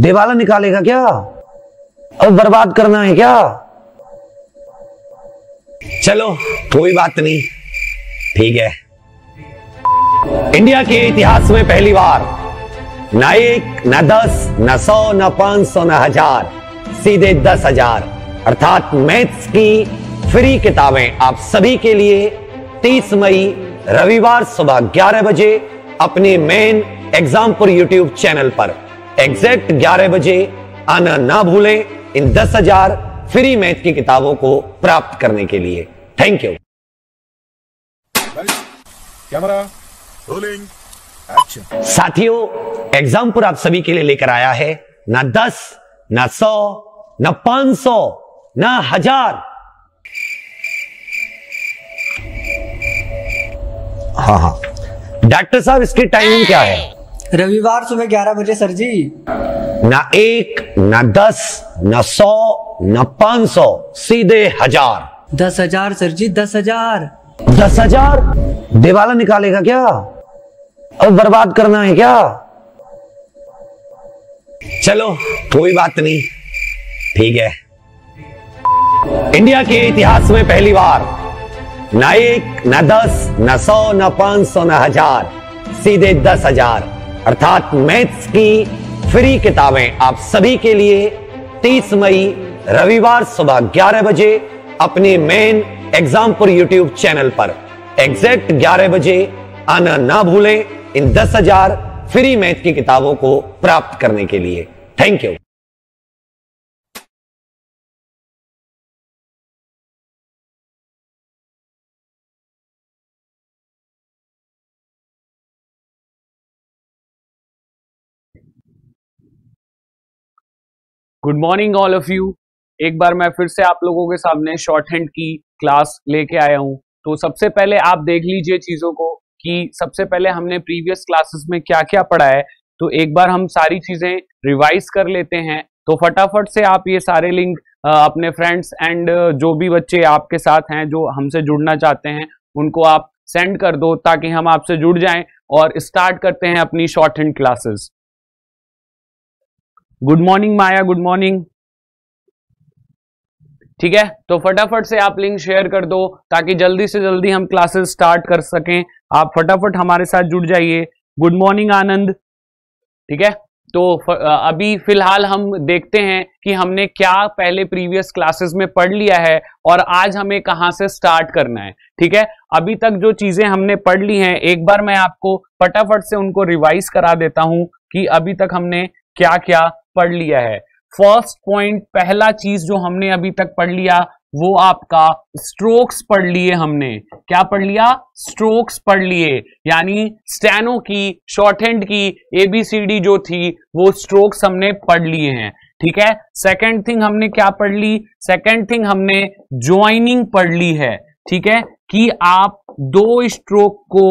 देवाला निकालेगा क्या और बर्बाद करना है क्या चलो कोई बात नहीं ठीक है इंडिया के इतिहास में पहली बार ना एक ना दस ना सौ ना पांच सौ ना हजार सीधे दस हजार अर्थात मैथ्स की फ्री किताबें आप सभी के लिए 30 मई रविवार सुबह 11 बजे अपने मेन एग्जामपुर यूट्यूब चैनल पर एग्जैक्ट 11 बजे आना ना भूलें इन 10,000 फ्री मैथ की किताबों को प्राप्त करने के लिए thank you camera rolling action साथियों एग्जाम्पल आप सभी के लिए लेकर आया है ना दस ना सौ ना पांच सौ ना हजार हाँ हाँ डॉक्टर साहब इसकी टाइमिंग क्या है रविवार सुबह ग्यारह बजे सर जी न एक न दस न सौ न पाँच सौ सीधे हजार दस हजार सर जी दस हजार दस हजार दिवाला निकालेगा क्या और बर्बाद करना है क्या चलो कोई बात नहीं ठीक है इंडिया के इतिहास में पहली बार न एक न दस न सौ न पांच सौ न हजार सीधे दस हजार अर्थात मैथ्स की फ्री किताबें आप सभी के लिए 30 मई रविवार सुबह 11 बजे अपने मेन एग्जामपुर यूट्यूब चैनल पर एग्जैक्ट 11 बजे आना ना भूलें इन 10,000 फ्री मैथ की किताबों को प्राप्त करने के लिए thank you good morning all of you एक बार मैं फिर से आप लोगों के सामने शॉर्ट हैंड की क्लास लेके आया हूँ तो सबसे पहले आप देख लीजिए चीजों को कि सबसे पहले हमने प्रीवियस क्लासेस में क्या क्या पढ़ा है तो एक बार हम सारी चीजें रिवाइज कर लेते हैं तो फटाफट से आप ये सारे लिंक अपने फ्रेंड्स एंड जो भी बच्चे आपके साथ हैं जो हमसे जुड़ना चाहते हैं उनको आप सेंड कर दो ताकि हम आपसे जुड़ जाएं और स्टार्ट करते हैं अपनी shorthand classes good morning Maya good morning ठीक है तो फटाफट से आप लिंक शेयर कर दो ताकि जल्दी से जल्दी हम क्लासेस स्टार्ट कर सकें आप फटाफट हमारे साथ जुड़ जाइए गुड मॉर्निंग आनंद ठीक है तो अभी फिलहाल हम देखते हैं कि हमने क्या पहले प्रीवियस क्लासेस में पढ़ लिया है और आज हमें कहाँ से स्टार्ट करना है ठीक है अभी तक जो चीजें हमने पढ़ ली हैं एक बार मैं आपको फटाफट से उनको रिवाइज करा देता हूं कि अभी तक हमने क्या क्या पढ़ लिया है फर्स्ट पॉइंट पहला चीज जो हमने अभी तक पढ़ लिया वो आपका स्ट्रोक्स पढ़ लिए हमने क्या पढ़ लिया स्ट्रोक्स पढ़ लिए यानी स्टैनो की शॉर्ट हैंड की एबीसीडी जो थी वो स्ट्रोक्स हमने पढ़ लिए हैं ठीक है सेकंड थिंग हमने क्या पढ़ ली सेकंड थिंग हमने ज्वाइनिंग पढ़ ली है ठीक है कि आप दो स्ट्रोक को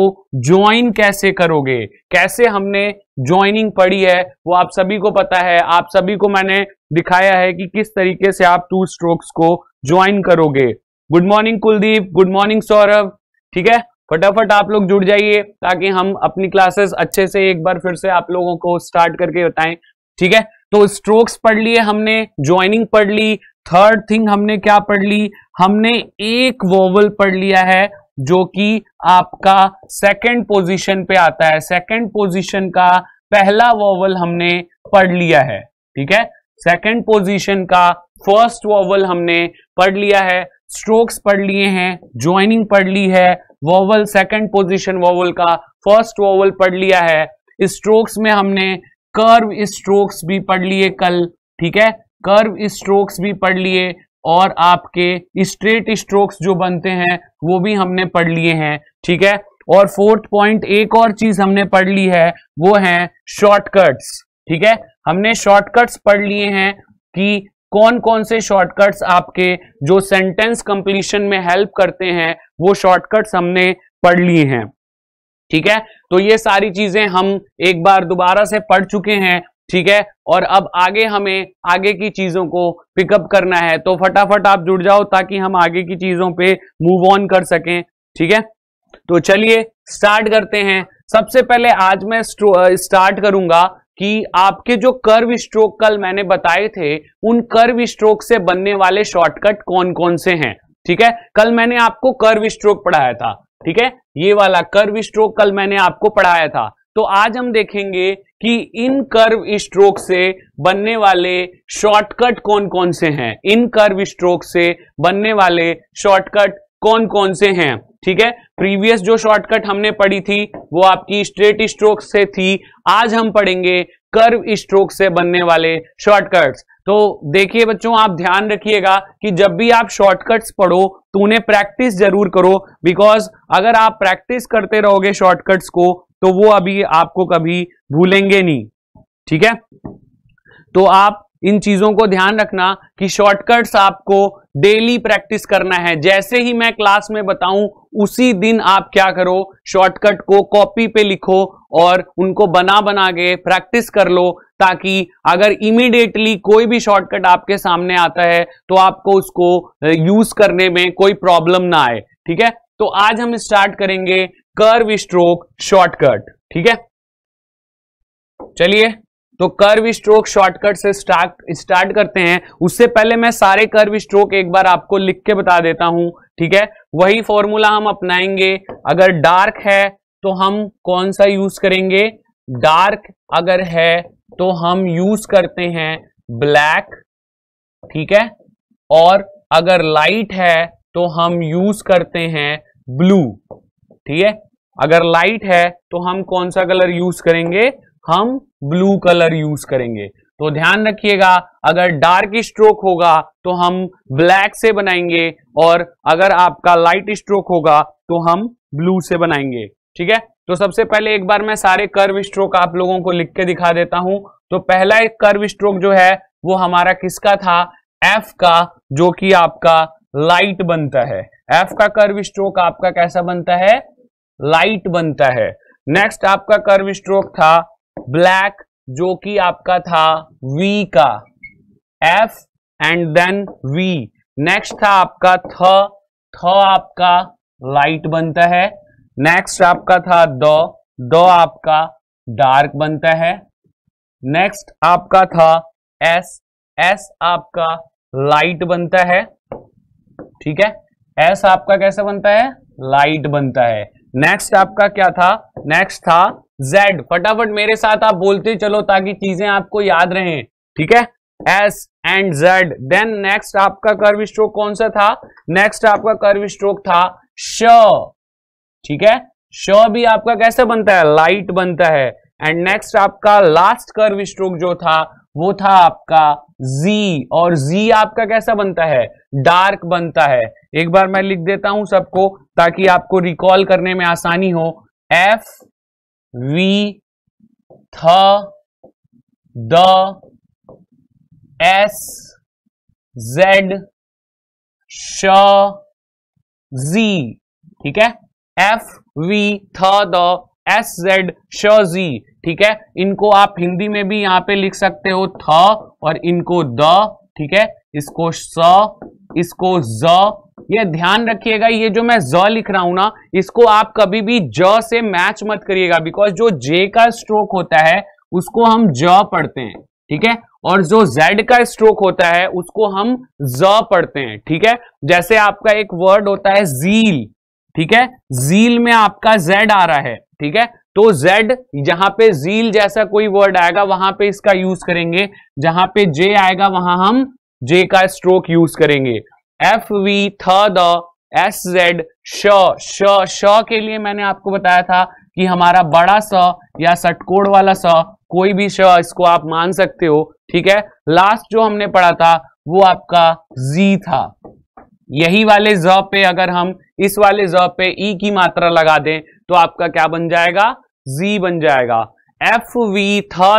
ज्वाइन कैसे करोगे कैसे हमने ज्वाइनिंग पढ़ी है वो आप सभी को पता है आप सभी को मैंने दिखाया है कि किस तरीके से आप टू स्ट्रोक्स को ज्वाइन करोगे good morning Kuldeep good morning Saurabh ठीक है फटाफट आप लोग जुड़ जाइए ताकि हम अपनी क्लासेस अच्छे से एक बार फिर से आप लोगों को स्टार्ट करके बताएं ठीक है तो स्ट्रोक्स पढ़ लिए हमने ज्वाइनिंग पढ़ ली थर्ड थिंग हमने क्या पढ़ ली हमने एक वोवल पढ़ लिया है जो कि आपका सेकंड पोजीशन पे आता है सेकंड पोजीशन का पहला वोवल हमने पढ़ लिया है ठीक है सेकंड पोजीशन का फर्स्ट वोवल हमने पढ़ लिया है स्ट्रोक्स पढ़ लिए हैं ज्वाइनिंग पढ़ ली है वोवल सेकंड पोजीशन वोवल का फर्स्ट वोवल पढ़ लिया है स्ट्रोक्स में हमने कर्व स्ट्रोक्स भी पढ़ लिए कल ठीक है कर्व स्ट्रोक्स भी पढ़ लिए और आपके स्ट्रेट स्ट्रोक्स जो बनते हैं वो भी हमने पढ़ लिए हैं ठीक है और फोर्थ पॉइंट एक और चीज हमने पढ़ ली है वो है शॉर्टकट्स ठीक है हमने शॉर्टकट्स पढ़ लिए हैं कि कौन कौन से शॉर्टकट्स आपके जो सेंटेंस कंप्लीशन में हेल्प करते हैं वो शॉर्टकट्स हमने पढ़ लिए हैं ठीक है तो ये सारी चीजें हम एक बार दोबारा से पढ़ चुके हैं ठीक है और अब आगे हमें आगे की चीजों को पिकअप करना है तो फटाफट आप जुड़ जाओ ताकि हम आगे की चीजों पे मूव ऑन कर सकें ठीक है तो चलिए स्टार्ट करते हैं सबसे पहले आज मैं स्टार्ट करूंगा कि आपके जो कर्व स्ट्रोक कल मैंने बताए थे उन कर्व स्ट्रोक से बनने वाले शॉर्टकट कौन कौन से हैं ठीक है कल मैंने आपको कर्व स्ट्रोक पढ़ाया था ठीक है ये वाला कर्व स्ट्रोक कल मैंने आपको पढ़ाया था तो आज हम देखेंगे कि इन कर्व स्ट्रोक से बनने वाले शॉर्टकट कौन कौन से हैं इन कर्व स्ट्रोक से बनने वाले शॉर्टकट कौन कौन से हैं ठीक है प्रीवियस जो शॉर्टकट हमने पढ़ी थी वो आपकी स्ट्रेट स्ट्रोक से थी आज हम पढ़ेंगे कर्व स्ट्रोक से बनने वाले शॉर्टकट्स तो देखिए बच्चों आप ध्यान रखिएगा कि जब भी आप शॉर्टकट्स पढ़ो तो उन्हें प्रैक्टिस जरूर करो बिकॉज अगर आप प्रैक्टिस करते रहोगे शॉर्टकट्स को तो वो अभी आपको कभी भूलेंगे नहीं ठीक है तो आप इन चीजों को ध्यान रखना कि शॉर्टकट्स आपको डेली प्रैक्टिस करना है जैसे ही मैं क्लास में बताऊं उसी दिन आप क्या करो शॉर्टकट को कॉपी पे लिखो और उनको बना बना के प्रैक्टिस कर लो ताकि अगर इमीडिएटली कोई भी शॉर्टकट आपके सामने आता है तो आपको उसको यूज करने में कोई प्रॉब्लम ना आए ठीक है तो आज हम स्टार्ट करेंगे कर्व स्ट्रोक शॉर्टकट ठीक है चलिए तो कर्व स्ट्रोक शॉर्टकट से स्टार्ट स्टार्ट करते हैं उससे पहले मैं सारे कर्व स्ट्रोक एक बार आपको लिख के बता देता हूं ठीक है वही फॉर्मूला हम अपनाएंगे अगर डार्क है तो हम कौन सा यूज करेंगे डार्क अगर है तो हम यूज करते हैं ब्लैक ठीक है और अगर लाइट है तो हम यूज करते हैं ब्लू ठीक है अगर लाइट है तो हम कौन सा कलर यूज करेंगे हम ब्लू कलर यूज करेंगे तो ध्यान रखिएगा अगर डार्क स्ट्रोक होगा तो हम ब्लैक से बनाएंगे और अगर आपका लाइट स्ट्रोक होगा तो हम ब्लू से बनाएंगे ठीक है तो सबसे पहले एक बार मैं सारे कर्व स्ट्रोक आप लोगों को लिख के दिखा देता हूं तो पहला एक कर्व स्ट्रोक जो है वो हमारा किसका था एफ का जो कि आपका लाइट बनता है एफ का कर्व स्ट्रोक आपका कैसा बनता है लाइट बनता है नेक्स्ट आपका कर्व स्ट्रोक था ब्लैक जो कि आपका था V का F and then V next था आपका थ थ आपका लाइट बनता है नेक्स्ट आपका था द द आपका डार्क बनता है नेक्स्ट आपका था एस एस आपका लाइट बनता है ठीक है एस आपका कैसे बनता है लाइट बनता है नेक्स्ट आपका क्या था नेक्स्ट था जेड फटाफट मेरे साथ आप बोलते चलो ताकि चीजें आपको याद रहें ठीक है S and Z then next आपका कर्व स्ट्रोक कौन सा था नेक्स्ट आपका कर्व स्ट्रोक था श ठीक है श भी आपका कैसे बनता है लाइट बनता है एंड नेक्स्ट आपका लास्ट कर्व स्ट्रोक जो था वो था आपका जी और जी आपका कैसा बनता है डार्क बनता है एक बार मैं लिख देता हूं सबको ताकि आपको रिकॉल करने में आसानी हो एफ वी थ द एस जेड श जी ठीक है एफ वी थ द एस जेड श जी ठीक है इनको आप हिंदी में भी यहां पे लिख सकते हो थ और इनको द ठीक है इसको स इसको ज ये ध्यान रखिएगा ये जो मैं ज लिख रहा हूं ना इसको आप कभी भी ज से मैच मत करिएगा बिकॉज जो जे का स्ट्रोक होता है उसको हम ज पढ़ते हैं ठीक है और जो z का स्ट्रोक होता है उसको हम ज पढ़ते हैं ठीक है जैसे आपका एक वर्ड होता है जील ठीक है जील में आपका z आ रहा है ठीक है तो z जहां पे जील जैसा कोई वर्ड आएगा वहां पे इसका यूज करेंगे जहां पे j आएगा वहां हम j का स्ट्रोक यूज करेंगे एफ वी थ द एस जेड श श श के लिए मैंने आपको बताया था कि हमारा बड़ा स या सटकोड़ वाला स कोई भी श इसको आप मान सकते हो ठीक है लास्ट जो हमने पढ़ा था वो आपका जी था यही वाले ज पे अगर हम इस वाले ज पे ई e की मात्रा लगा दें तो आपका क्या बन जाएगा जी बन जाएगा एफ वी थ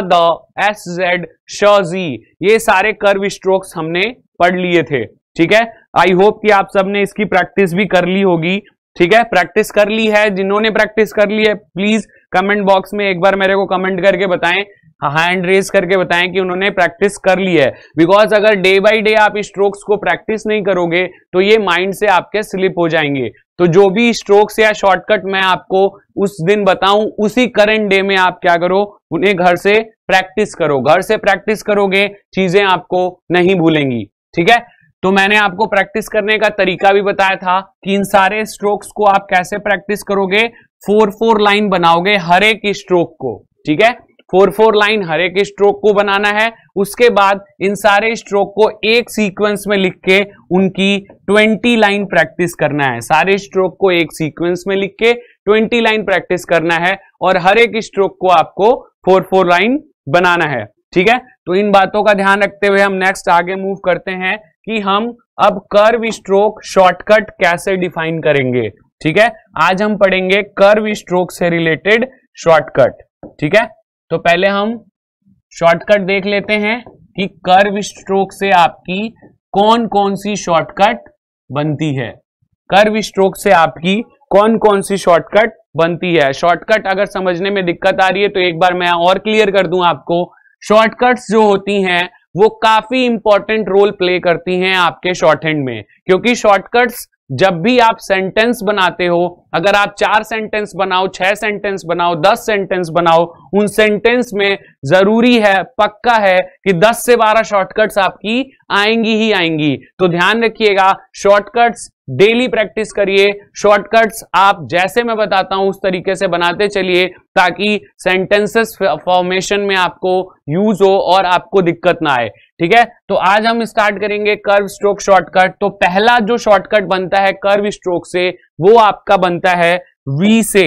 एस जेड श जी ये सारे कर्व स्ट्रोक्स हमने पढ़ लिए थे ठीक है आई होप कि आप सबने इसकी प्रैक्टिस भी कर ली होगी ठीक है प्रैक्टिस कर ली है जिन्होंने प्रैक्टिस कर ली है प्लीज कमेंट बॉक्स में एक बार मेरे को कमेंट करके बताएं हैंड हाँ, रेज करके बताएं कि उन्होंने प्रैक्टिस कर ली है बिकॉज अगर डे बाय डे आप स्ट्रोक्स को प्रैक्टिस नहीं करोगे तो ये माइंड से आपके स्लिप हो जाएंगे तो जो भी स्ट्रोक्स या शॉर्टकट मैं आपको उस दिन बताऊं उसी करंट डे में आप क्या करो उन्हें घर से प्रैक्टिस करो घर से प्रैक्टिस करोगे चीजें आपको नहीं भूलेंगी ठीक है तो मैंने आपको प्रैक्टिस करने का तरीका भी बताया था कि इन सारे स्ट्रोक्स को आप कैसे प्रैक्टिस करोगे फोर फोर लाइन बनाओगे हर एक स्ट्रोक को ठीक है फोर फोर लाइन हर एक स्ट्रोक को बनाना है उसके बाद इन सारे स्ट्रोक को एक सीक्वेंस में लिख के उनकी ट्वेंटी लाइन प्रैक्टिस करना है सारे स्ट्रोक को एक सीक्वेंस में लिख के ट्वेंटी लाइन प्रैक्टिस करना है और हर एक स्ट्रोक को आपको फोर फोर लाइन बनाना है ठीक है तो इन बातों का ध्यान रखते हुए हम नेक्स्ट आगे मूव करते हैं कि हम अब कर्व स्ट्रोक शॉर्टकट कैसे डिफाइन करेंगे ठीक है आज हम पढ़ेंगे कर्व स्ट्रोक से रिलेटेड शॉर्टकट ठीक है तो पहले हम शॉर्टकट देख लेते हैं कि कर्व स्ट्रोक से आपकी कौन कौन सी शॉर्टकट बनती है कर्व स्ट्रोक से आपकी कौन कौन सी शॉर्टकट बनती है शॉर्टकट अगर समझने में दिक्कत आ रही है तो एक बार मैं और क्लियर कर दूं आपको शॉर्टकट्स जो होती हैं वो काफी इंपॉर्टेंट रोल प्ले करती हैं आपके शॉर्ट हैंड में क्योंकि शॉर्टकट्स जब भी आप सेंटेंस बनाते हो अगर आप चार सेंटेंस बनाओ छह सेंटेंस बनाओ दस सेंटेंस बनाओ उन सेंटेंस में जरूरी है पक्का है कि दस से बारह शॉर्टकट्स आपकी आएंगी ही आएंगी तो ध्यान रखिएगा शॉर्टकट्स डेली प्रैक्टिस करिए शॉर्टकट्स आप जैसे मैं बताता हूं उस तरीके से बनाते चलिए ताकि सेंटेंसेस फॉर्मेशन में आपको यूज हो और आपको दिक्कत ना आए ठीक है तो आज हम स्टार्ट करेंगे कर्व स्ट्रोक शॉर्टकट तो पहला जो शॉर्टकट बनता है कर्व स्ट्रोक से वो आपका बनता है वी से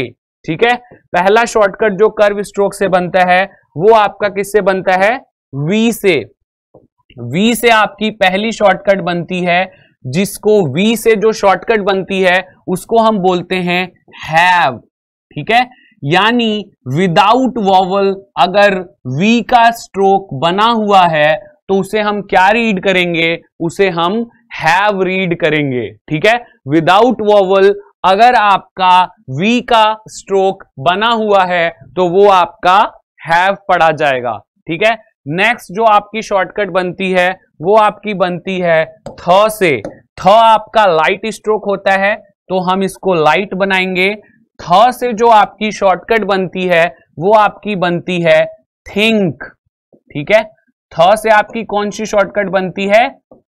ठीक है पहला शॉर्टकट जो कर्व स्ट्रोक से बनता है वो आपका किससे बनता है वी से वी से आपकी पहली शॉर्टकट बनती है जिसको वी से जो शॉर्टकट बनती है उसको हम बोलते हैं हैव ठीक है यानी विदाउट वॉवल अगर वी का स्ट्रोक बना हुआ है तो उसे हम क्या रीड करेंगे उसे हम हैव रीड करेंगे ठीक है विदाउट वॉवल अगर आपका वी का स्ट्रोक बना हुआ है तो वो आपका हैव पढ़ा जाएगा ठीक है नेक्स्ट जो आपकी शॉर्टकट बनती है वो आपकी बनती है थ से थ आपका लाइट स्ट्रोक होता है तो हम इसको लाइट बनाएंगे थ से जो आपकी शॉर्टकट बनती है वो आपकी बनती है थिंक ठीक है थ से आपकी कौन सी शॉर्टकट बनती है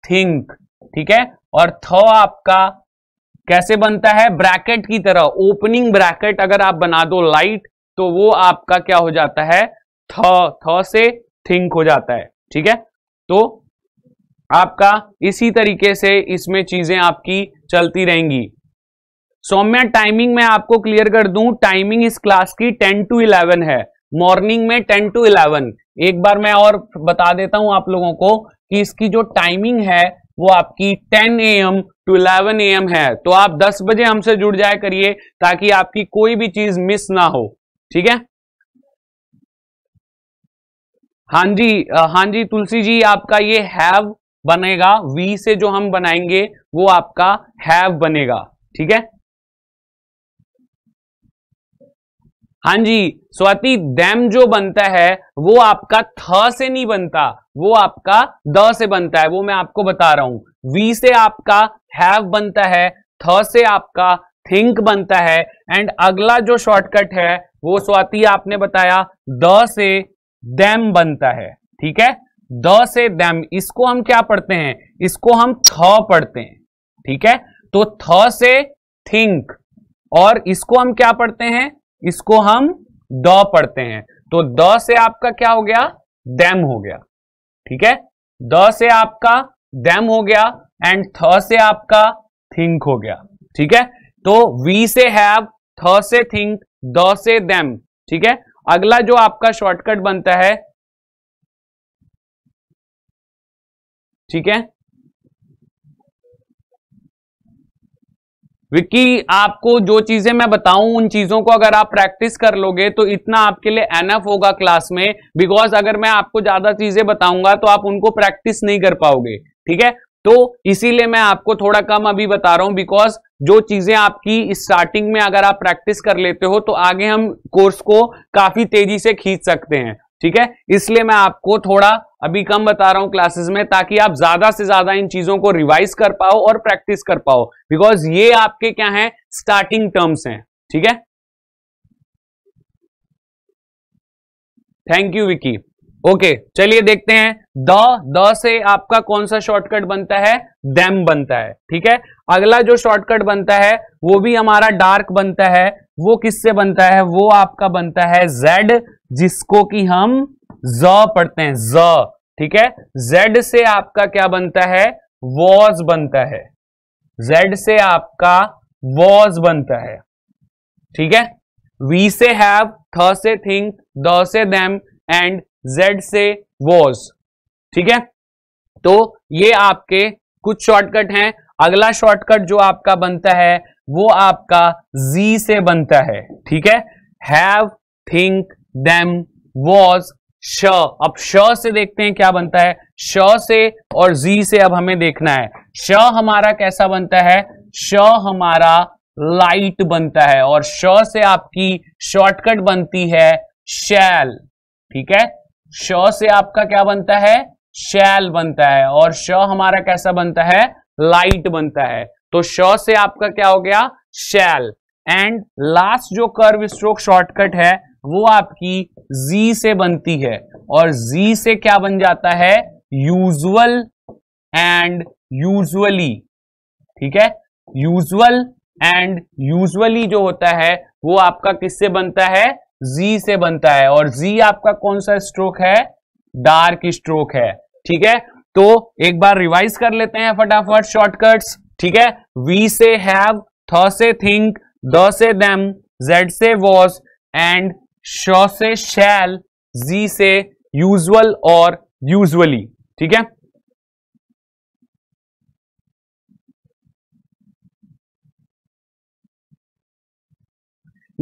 थिंक ठीक है और थ आपका कैसे बनता है ब्रैकेट की तरह ओपनिंग ब्रैकेट अगर आप बना दो लाइट तो वो आपका क्या हो जाता है थ थ से थिंक हो जाता है ठीक है तो आपका इसी तरीके से इसमें चीजें आपकी चलती रहेंगी सौम्या टाइमिंग मैं आपको क्लियर कर दूं टाइमिंग इस क्लास की 10 टू 11 है मॉर्निंग में टेन टू इलेवन एक बार मैं और बता देता हूं आप लोगों को कि इसकी जो टाइमिंग है वो आपकी 10 A M to 11 A M है तो आप 10 बजे हमसे जुड़ जाए करिए ताकि आपकी कोई भी चीज मिस ना हो ठीक है हां जी हां जी तुलसी जी आपका ये हैव बनेगा वी से जो हम बनाएंगे वो आपका हैव बनेगा ठीक है हाँ जी स्वाति दैम जो बनता है वो आपका थ से नहीं बनता वो आपका द से बनता है वो मैं आपको बता रहा हूं वी से आपका हैव बनता है थ से आपका थिंक बनता है एंड अगला जो शॉर्टकट है वो स्वाति आपने बताया द से दैम बनता है ठीक है द से दैम इसको हम क्या पढ़ते हैं इसको हम थ पढ़ते हैं ठीक है तो थ से थिंक और इसको हम क्या पढ़ते हैं इसको हम द पढ़ते हैं तो द से आपका क्या हो गया दैम हो गया ठीक है द से आपका दैम हो गया एंड थ से आपका थिंक हो गया ठीक है तो वी से हैव थ से थिंक द से दैम ठीक है अगला जो आपका शॉर्टकट बनता है ठीक है विक्की आपको जो चीजें मैं बताऊं उन चीजों को अगर आप प्रैक्टिस कर लोगे तो इतना आपके लिए एनफ होगा क्लास में बिकॉज अगर मैं आपको ज्यादा चीजें बताऊंगा तो आप उनको प्रैक्टिस नहीं कर पाओगे ठीक है तो इसीलिए मैं आपको थोड़ा कम अभी बता रहा हूं बिकॉज जो चीजें आपकी स्टार्टिंग में अगर आप प्रैक्टिस कर लेते हो तो आगे हम कोर्स को काफी तेजी से खींच सकते हैं ठीक है इसलिए मैं आपको थोड़ा अभी कम बता रहा हूं क्लासेस में ताकि आप ज्यादा से ज्यादा इन चीजों को रिवाइज कर पाओ और प्रैक्टिस कर पाओ बिकॉज ये आपके क्या है स्टार्टिंग टर्म्स हैं ठीक है थैंक यू विकी ओके चलिए देखते हैं द द से आपका कौन सा शॉर्टकट बनता है दैम बनता है ठीक है अगला जो शॉर्टकट बनता है वो भी हमारा डार्क बनता है वो किससे बनता है वो आपका बनता है जेड जिसको कि हम ज पढ़ते हैं ज ठीक है जेड से आपका क्या बनता है वॉज बनता है जेड से आपका वॉज बनता है ठीक है वी से हैव थ से थिंक द से देम एंड जेड से वॉज ठीक है तो ये आपके कुछ शॉर्टकट हैं अगला शॉर्टकट जो आपका बनता है वो आपका जी से बनता है ठीक है हैव थिंक देम वॉज श अब श से देखते हैं क्या बनता है श से और जी से अब हमें देखना है श हमारा कैसा बनता है श हमारा लाइट बनता है और श से आपकी शॉर्टकट बनती है शैल ठीक है श से आपका क्या बनता है शैल बनता है और श हमारा कैसा बनता है लाइट बनता है तो श से आपका क्या हो गया शैल एंड लास्ट जो कर्व स्ट्रोक शॉर्टकट है वो आपकी जी से बनती है और जी से क्या बन जाता है यूजल एंड यूजली ठीक है यूजल एंड यूजली जो होता है वो आपका किससे बनता है जी से बनता है और जी आपका कौन सा स्ट्रोक है डार्क स्ट्रोक है ठीक है तो एक बार रिवाइज कर लेते हैं फटाफट शॉर्टकट्स ठीक है वी से हैव थ से थिंक द से देम जेड से वॉज एंड श से शैल जी से यूजल और यूजली ठीक है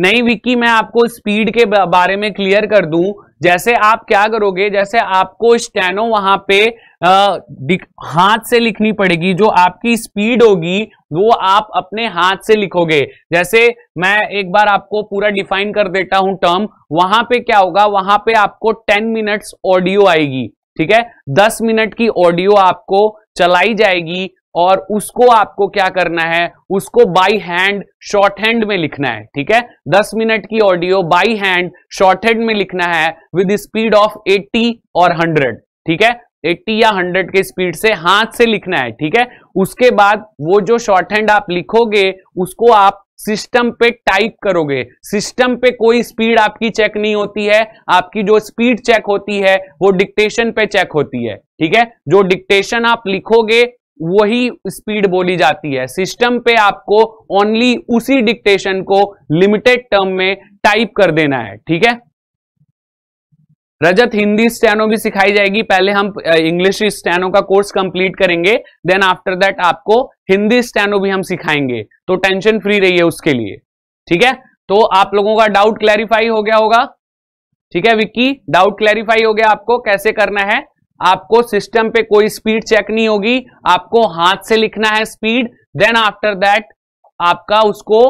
नहीं विक्की मैं आपको स्पीड के बारे में क्लियर कर दूं जैसे आप क्या करोगे जैसे आपको स्टेनो वहां पे हाथ से लिखनी पड़ेगी जो आपकी स्पीड होगी वो आप अपने हाथ से लिखोगे जैसे मैं एक बार आपको पूरा डिफाइन कर देता हूं टर्म वहां पे क्या होगा वहां पे आपको टेन मिनट्स ऑडियो आएगी ठीक है दस मिनट की ऑडियो आपको चलाई जाएगी और उसको आपको क्या करना है उसको बाई हैंड शॉर्ट हैंड में लिखना है ठीक है दस मिनट की audio by hand shorthand में लिखना है विद स्पीड ऑफ 80 और 100 ठीक है 80 या 100 के स्पीड से हाथ से लिखना है ठीक है उसके बाद वो जो शॉर्ट हैंड आप लिखोगे उसको आप सिस्टम पे टाइप करोगे सिस्टम पे कोई स्पीड आपकी चेक नहीं होती है आपकी जो स्पीड चेक होती है वो डिक्टेशन पे चेक होती है ठीक है जो डिक्टेशन आप लिखोगे वही स्पीड बोली जाती है सिस्टम पे आपको ओनली उसी डिक्टेशन को लिमिटेड टर्म में टाइप कर देना है ठीक है रजत हिंदी स्टैनो भी सिखाई जाएगी पहले हम इंग्लिश स्टैनो का कोर्स कंप्लीट करेंगे देन आफ्टर दैट आपको हिंदी स्टैनो भी हम सिखाएंगे तो टेंशन फ्री रहिए उसके लिए ठीक है तो आप लोगों का डाउट क्लैरिफाई हो गया होगा ठीक है विक्की डाउट क्लैरिफाई हो गया आपको कैसे करना है आपको सिस्टम पे कोई स्पीड चेक नहीं होगी आपको हाथ से लिखना है स्पीड देन आफ्टर दैट आपका उसको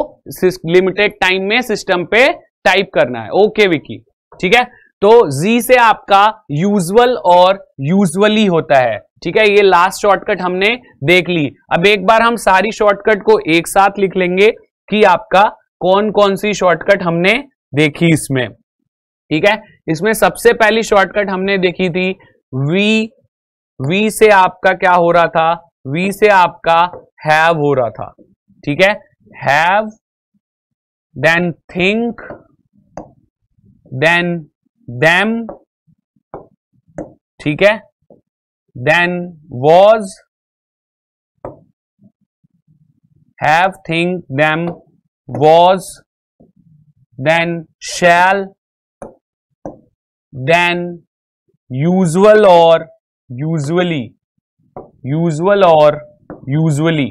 लिमिटेड टाइम में सिस्टम पे टाइप करना है ओके विकी ठीक है तो जी से आपका यूजल और यूजली होता है ठीक है ये लास्ट शॉर्टकट हमने देख ली अब एक बार हम सारी शॉर्टकट को एक साथ लिख लेंगे कि आपका कौन कौन सी शॉर्टकट हमने देखी इसमें ठीक है इसमें सबसे पहली शॉर्टकट हमने देखी थी वी वी से आपका क्या हो रहा था वी से आपका हैव हो रहा था ठीक है have then think then them ठीक है then was have think them was then shall then usual और यूजुअली यूजुअल और यूजुअली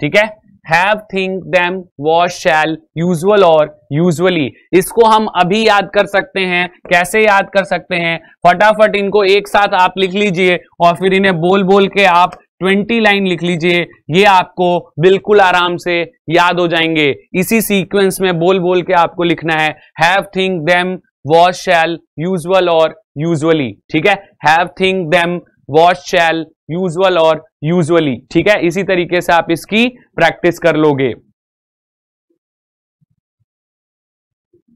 ठीक है have think them was shall usual और यूजली इसको हम अभी याद कर सकते हैं कैसे याद कर सकते हैं फटाफट इनको एक साथ आप लिख लीजिए और फिर इन्हें बोल बोल के आप 20 लाइन लिख लीजिए ये आपको बिल्कुल आराम से याद हो जाएंगे इसी सीक्वेंस में बोल बोल के आपको लिखना है have think them was shall usual और यूजली ठीक है have think them was shall usual और यूजली ठीक है इसी तरीके से आप इसकी प्रैक्टिस कर लोगे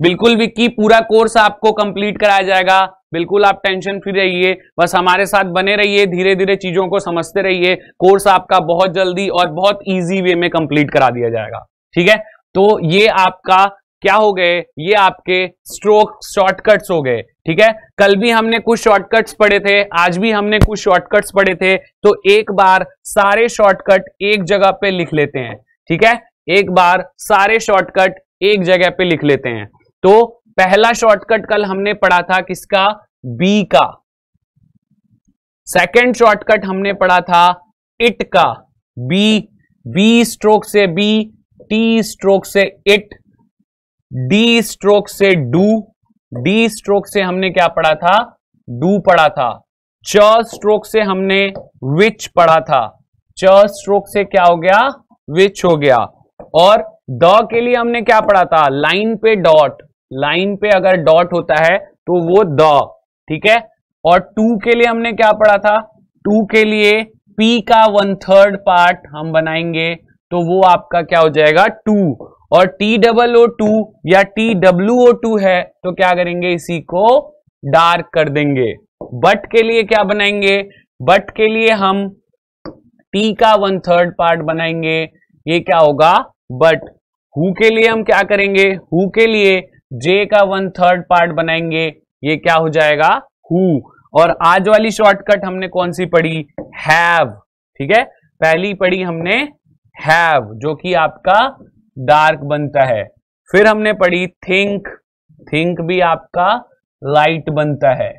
बिल्कुल विक्की पूरा कोर्स आपको कंप्लीट कराया जाएगा बिल्कुल आप टेंशन फ्री रहिए बस हमारे साथ बने रहिए धीरे धीरे चीजों को समझते रहिए कोर्स आपका बहुत जल्दी और बहुत इजी वे में कंप्लीट करा दिया जाएगा ठीक है तो ये आपका क्या हो गए ये आपके स्ट्रोक शॉर्टकट्स हो गए ठीक है कल भी हमने कुछ शॉर्टकट्स पढ़े थे आज भी हमने कुछ शॉर्टकट्स पढ़े थे तो एक बार सारे शॉर्टकट एक जगह पे लिख लेते हैं ठीक है एक बार सारे शॉर्टकट एक जगह पे लिख लेते हैं तो पहला शॉर्टकट कल हमने पढ़ा था किसका बी का सेकेंड शॉर्टकट हमने पढ़ा था इट का बी बी स्ट्रोक से बी टी स्ट्रोक से इट डी स्ट्रोक से डू डी स्ट्रोक से हमने क्या पढ़ा था डू पढ़ा था च स्ट्रोक से हमने विच पढ़ा था च स्ट्रोक से क्या हो गया विच हो गया और द के लिए हमने क्या पढ़ा था लाइन पे डॉट लाइन पे अगर डॉट होता है तो वो द ठीक है और टू के लिए हमने क्या पढ़ा था टू के लिए पी का वन थर्ड पार्ट हम बनाएंगे तो वो आपका क्या हो जाएगा टू और टी डबल ओ टू या टी डब्ल्यू ओ टू है तो क्या करेंगे इसी को डार्क कर देंगे बट के लिए क्या बनाएंगे बट के लिए हम टी का वन थर्ड पार्ट बनाएंगे ये क्या होगा बट हु के लिए हम क्या करेंगे हु के लिए जे का वन थर्ड पार्ट बनाएंगे ये क्या हो जाएगा हु और आज वाली शॉर्टकट हमने कौन सी पढ़ी हैव ठीक है पहली पढ़ी हमने हैव जो कि आपका डार्क बनता है फिर हमने पढ़ी थिंक थिंक भी आपका लाइट बनता है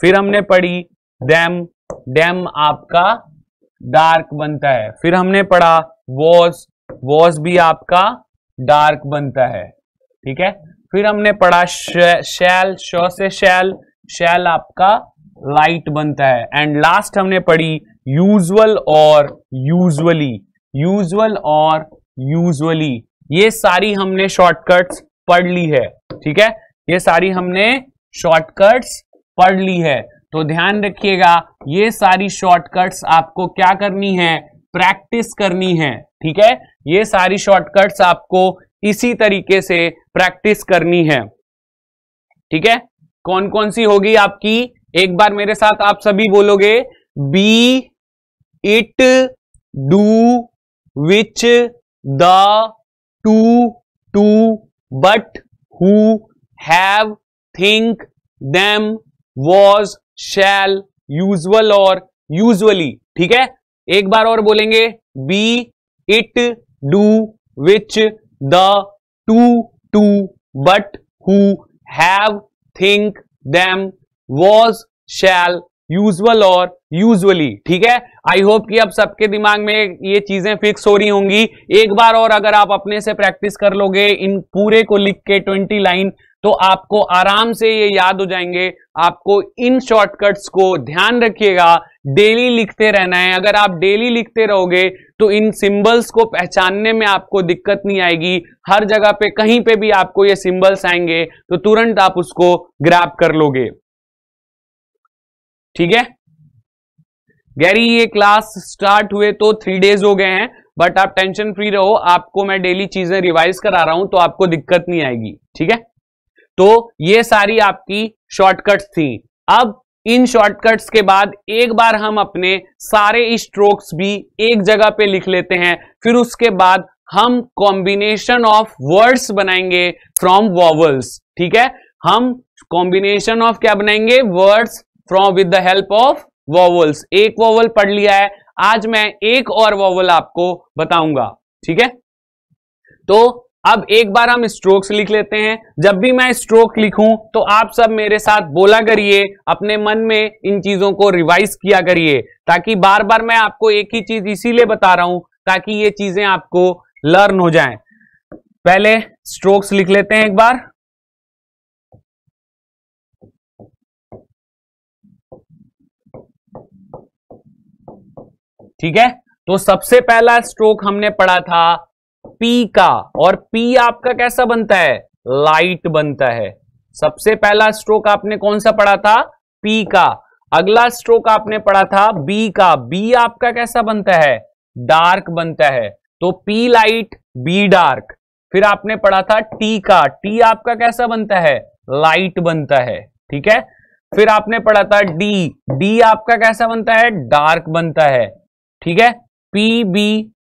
फिर हमने पढ़ी डैम डैम आपका डार्क बनता है फिर हमने पढ़ा वॉस वॉस भी आपका डार्क बनता है ठीक है फिर हमने पढ़ा शैल शो से शैल शैल आपका लाइट बनता है एंड लास्ट हमने पढ़ी यूजुअल और यूजुअली यूजुअल और यूजुअली ये सारी हमने शॉर्टकट्स पढ़ ली है ठीक है ये सारी हमने शॉर्टकट्स पढ़ ली है तो ध्यान रखिएगा ये सारी शॉर्टकट्स आपको क्या करनी है प्रैक्टिस करनी है ठीक है ये सारी शॉर्टकट्स आपको इसी तरीके से प्रैक्टिस करनी है ठीक है कौन कौन सी होगी आपकी एक बार मेरे साथ आप सभी बोलोगे be it do which the two too but who have think them was shall usual और यूजली ठीक है एक बार और बोलेंगे be it do which the two too but who have think them was shall usual और usually ठीक है आई होप कि अब सबके दिमाग में ये चीजें फिक्स हो रही होंगी एक बार और अगर आप अपने से प्रैक्टिस कर लोगे इन पूरे को लिख के ट्वेंटी लाइन तो आपको आराम से ये याद हो जाएंगे आपको इन शॉर्टकट्स को ध्यान रखिएगा डेली लिखते रहना है अगर आप डेली लिखते रहोगे तो इन सिंबल्स को पहचानने में आपको दिक्कत नहीं आएगी हर जगह पे कहीं पे भी आपको ये सिंबल्स आएंगे तो तुरंत आप उसको ग्रैप कर लोगे ठीक है गैरी ये क्लास स्टार्ट हुए तो थ्री डेज हो गए हैं बट आप टेंशन फ्री रहो आपको मैं डेली चीजें रिवाइज करा रहा हूं तो आपको दिक्कत नहीं आएगी ठीक है तो ये सारी आपकी शॉर्टकट्स थी अब इन शॉर्टकट्स के बाद एक बार हम अपने सारे स्ट्रोक्स भी एक जगह पे लिख लेते हैं फिर उसके बाद हम कॉम्बिनेशन ऑफ वर्ड्स बनाएंगे फ्रॉम वॉवल्स ठीक है हम कॉम्बिनेशन ऑफ क्या बनाएंगे words from with the help of vowels एक वॉवल पढ़ लिया है आज मैं एक और वॉवल आपको बताऊंगा ठीक है तो अब एक बार हम स्ट्रोक्स लिख लेते हैं जब भी मैं स्ट्रोक लिखूं तो आप सब मेरे साथ बोला करिए अपने मन में इन चीजों को रिवाइज किया करिए ताकि बार बार मैं आपको एक ही चीज इसीलिए बता रहा हूं ताकि ये चीजें आपको लर्न हो जाएं पहले स्ट्रोक्स लिख लेते हैं एक बार ठीक है तो सबसे पहला स्ट्रोक हमने पढ़ा था पी का और पी आपका कैसा बनता है लाइट बनता है सबसे पहला स्ट्रोक आपने कौन सा पढ़ा था पी का अगला स्ट्रोक आपने पढ़ा था बी का बी आपका कैसा बनता है डार्क बनता है तो पी लाइट बी डार्क फिर आपने पढ़ा था टी का टी आपका कैसा बनता है लाइट बनता है ठीक है फिर आपने पढ़ा था डी डी आपका कैसा बनता है डार्क बनता है ठीक है P B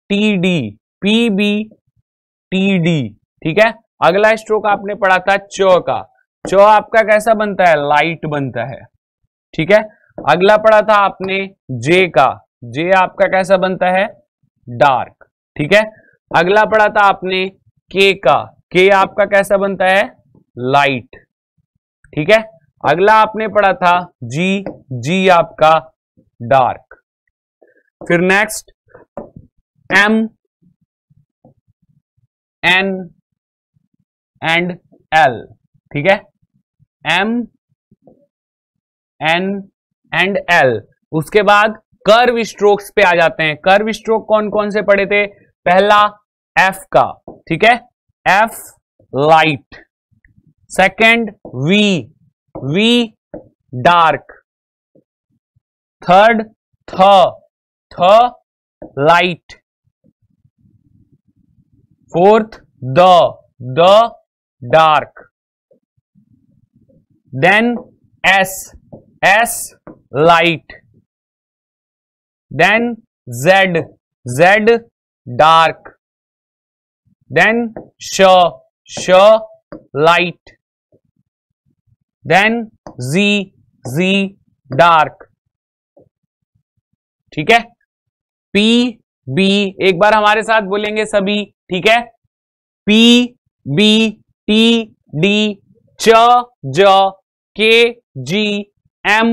T D P B T D ठीक है अगला स्ट्रोक आपने पढ़ा था च का च आपका कैसा बनता है लाइट बनता है ठीक है अगला पढ़ा था आपने जे का जे आपका कैसा बनता है डार्क ठीक है अगला पढ़ा था आपने के का के आपका कैसा बनता है लाइट ठीक है अगला आपने पढ़ा था जी जी आपका डार्क फिर next M N and L ठीक है एम एन एंड एल उसके बाद कर्व स्ट्रोक्स पे आ जाते हैं कर्व स्ट्रोक कौन कौन से पड़े थे पहला एफ का ठीक है F light second V V dark third थ थ लाइट फोर्थ द द dark then S S light then Z Z dark then श श light then G G dark ठीक है पी बी एक बार हमारे साथ बोलेंगे सभी ठीक है पी बी टी डी च ज K G M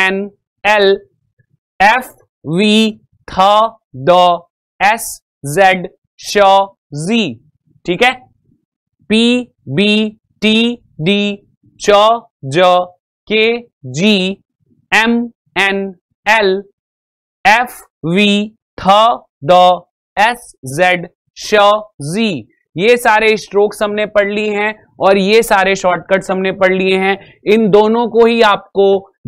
N L F V थ द एस जेड श जी ठीक है पी बी टी डी च ज K G M N L F V थ द एस जेड श जी ये सारे स्ट्रोक्स हमने पढ़ लिए हैं और ये सारे शॉर्टकट्स हमने पढ़ लिए हैं इन दोनों को ही आपको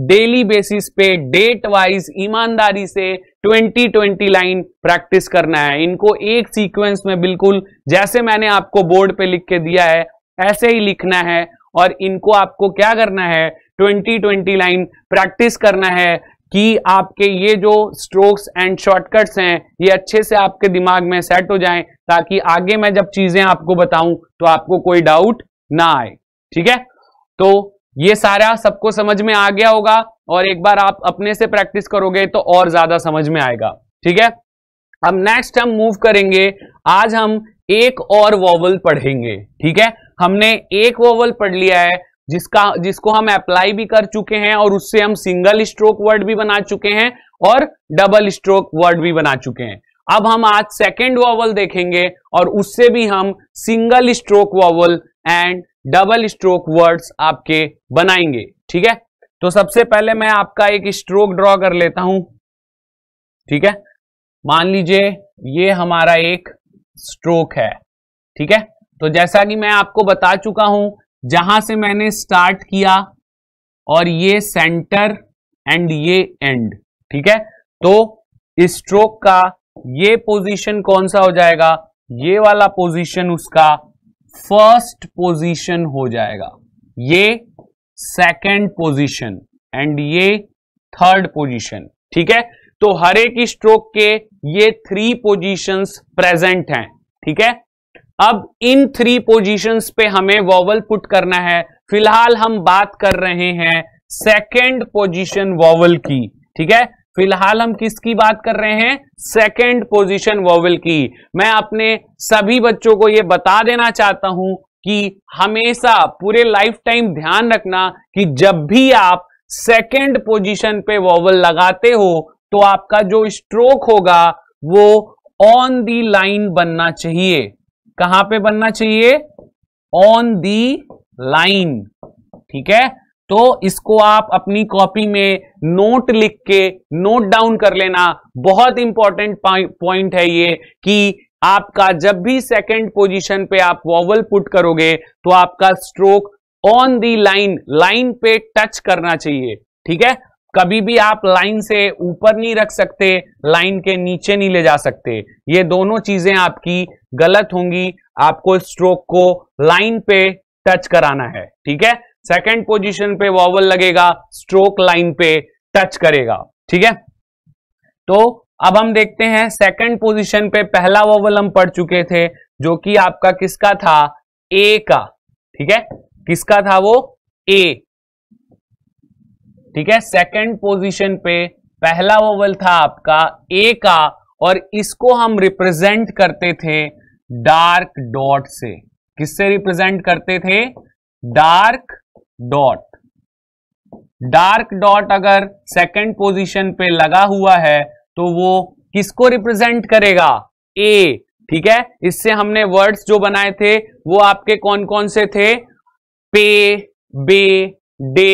डेली बेसिस पे डेट वाइज ईमानदारी से 20-20 लाइन प्रैक्टिस करना है इनको एक सीक्वेंस में बिल्कुल जैसे मैंने आपको बोर्ड पे लिख के दिया है ऐसे ही लिखना है और इनको आपको क्या करना है 20-20 लाइन प्रैक्टिस करना है कि आपके ये जो स्ट्रोक्स एंड शॉर्टकट्स हैं ये अच्छे से आपके दिमाग में सेट हो जाएं ताकि आगे मैं जब चीजें आपको बताऊं तो आपको कोई डाउट ना आए ठीक है तो ये सारा सबको समझ में आ गया होगा और एक बार आप अपने से प्रैक्टिस करोगे तो और ज्यादा समझ में आएगा ठीक है अब नेक्स्ट हम मूव करेंगे आज हम एक और वॉवल पढ़ेंगे ठीक है हमने एक वॉवल पढ़ लिया है जिसका जिसको हम अप्लाई भी कर चुके हैं और उससे हम सिंगल स्ट्रोक वर्ड भी बना चुके हैं और डबल स्ट्रोक वर्ड भी बना चुके हैं अब हम आज सेकेंड वॉवल देखेंगे और उससे भी हम single stroke vowel and double stroke words आपके बनाएंगे ठीक है तो सबसे पहले मैं आपका एक स्ट्रोक ड्रॉ कर लेता हूं ठीक है मान लीजिए ये हमारा एक स्ट्रोक है ठीक है तो जैसा कि मैं आपको बता चुका हूं जहां से मैंने स्टार्ट किया और ये सेंटर एंड ये एंड ठीक है तो स्ट्रोक का ये पोजीशन कौन सा हो जाएगा ये वाला पोजीशन उसका फर्स्ट पोजीशन हो जाएगा ये सेकंड पोजीशन एंड ये थर्ड पोजीशन ठीक है तो हर एक स्ट्रोक के ये थ्री पोजीशंस प्रेजेंट हैं ठीक है अब इन थ्री पोजीशंस पे हमें वॉवल पुट करना है फिलहाल हम बात कर रहे हैं सेकंड पोजीशन वॉवल की ठीक है फिलहाल हम किसकी बात कर रहे हैं सेकंड पोजीशन वॉवल की मैं अपने सभी बच्चों को यह बता देना चाहता हूं कि हमेशा पूरे लाइफ टाइम ध्यान रखना कि जब भी आप सेकंड पोजीशन पे वॉवल लगाते हो तो आपका जो स्ट्रोक होगा वो ऑन दी लाइन बनना चाहिए कहां पे बनना चाहिए ऑन दी लाइन ठीक है तो इसको आप अपनी कॉपी में नोट लिख के नोट डाउन कर लेना बहुत इंपॉर्टेंट पॉइंट है ये कि आपका जब भी सेकंड पोजीशन पे आप वॉवल पुट करोगे तो आपका stroke on the line line पे टच करना चाहिए ठीक है कभी भी आप लाइन से ऊपर नहीं रख सकते लाइन के नीचे नहीं ले जा सकते ये दोनों चीजें आपकी गलत होंगी आपको स्ट्रोक को लाइन पे टच कराना है ठीक है सेकंड पोजीशन पे वॉवल लगेगा स्ट्रोक लाइन पे टच करेगा ठीक है तो अब हम देखते हैं सेकंड पोजीशन पे पहला वॉवल हम पढ़ चुके थे जो कि आपका किसका था ए का ठीक है किसका था वो ए ठीक है सेकंड पोजीशन पे पहला वोवल था आपका ए का और इसको हम रिप्रेजेंट करते थे डार्क डॉट से किससे रिप्रेजेंट करते थे डार्क डॉट डार्क डॉट अगर सेकंड पोजीशन पे लगा हुआ है तो वो किसको रिप्रेजेंट करेगा ए ठीक है इससे हमने वर्ड्स जो बनाए थे वो आपके कौन कौन से थे पे बे डे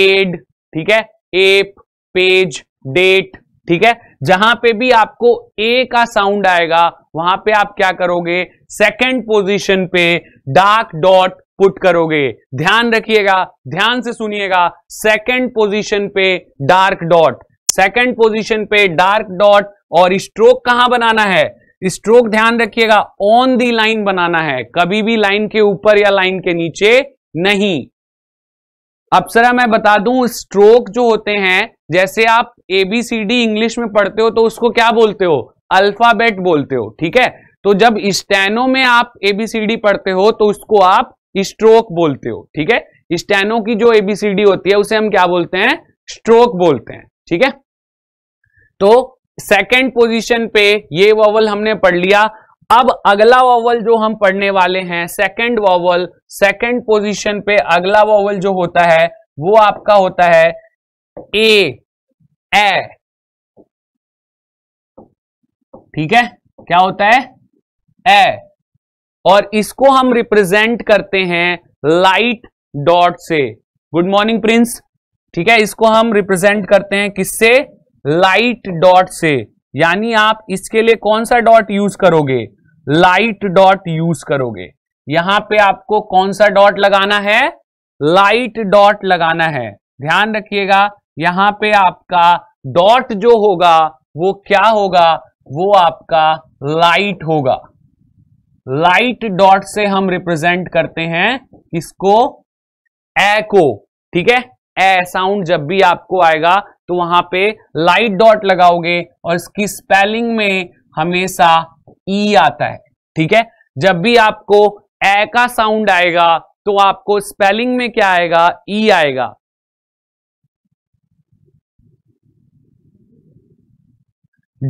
एड ठीक है एप पेज डेट ठीक है जहां पे भी आपको ए का साउंड आएगा वहां पे आप क्या करोगे सेकंड पोजीशन पे डार्क डॉट पुट करोगे ध्यान रखिएगा ध्यान से सुनिएगा सेकंड पोजीशन पे डार्क डॉट सेकंड पोजीशन पे डार्क डॉट और स्ट्रोक कहां बनाना है स्ट्रोक ध्यान रखिएगा ऑन दी लाइन बनाना है कभी भी लाइन के ऊपर या लाइन के नीचे नहीं अब सर मैं बता दूं स्ट्रोक जो होते हैं जैसे आप एबीसीडी इंग्लिश में पढ़ते हो तो उसको क्या बोलते हो अल्फाबेट बोलते हो ठीक है तो जब स्टैनो में आप एबीसीडी पढ़ते हो तो उसको आप स्ट्रोक बोलते हो ठीक है स्टैनो की जो एबीसीडी होती है उसे हम क्या बोलते हैं स्ट्रोक बोलते हैं ठीक है तो सेकंड पोजीशन पे ये वॉवल हमने पढ़ लिया अब अगला वॉवल जो हम पढ़ने वाले हैं सेकंड वॉवल सेकंड पोजीशन पे अगला वॉवल जो होता है वो आपका होता है ए ए ठीक है क्या होता है ए और इसको हम रिप्रेजेंट करते हैं लाइट डॉट से गुड मॉर्निंग प्रिंस ठीक है इसको हम रिप्रेजेंट करते हैं किससे लाइट डॉट से यानी आप इसके लिए कौन सा डॉट यूज करोगे लाइट डॉट यूज करोगे यहां पे आपको कौन सा डॉट लगाना है लाइट डॉट लगाना है ध्यान रखिएगा यहां पे आपका डॉट जो होगा वो क्या होगा वो आपका लाइट होगा लाइट डॉट से हम रिप्रेजेंट करते हैं इसको ए को ठीक है ए साउंड जब भी आपको आएगा तो वहां पे लाइट डॉट लगाओगे और इसकी स्पेलिंग में हमेशा ई e आता है ठीक है जब भी आपको ए का साउंड आएगा तो आपको स्पेलिंग में क्या आएगा ई e आएगा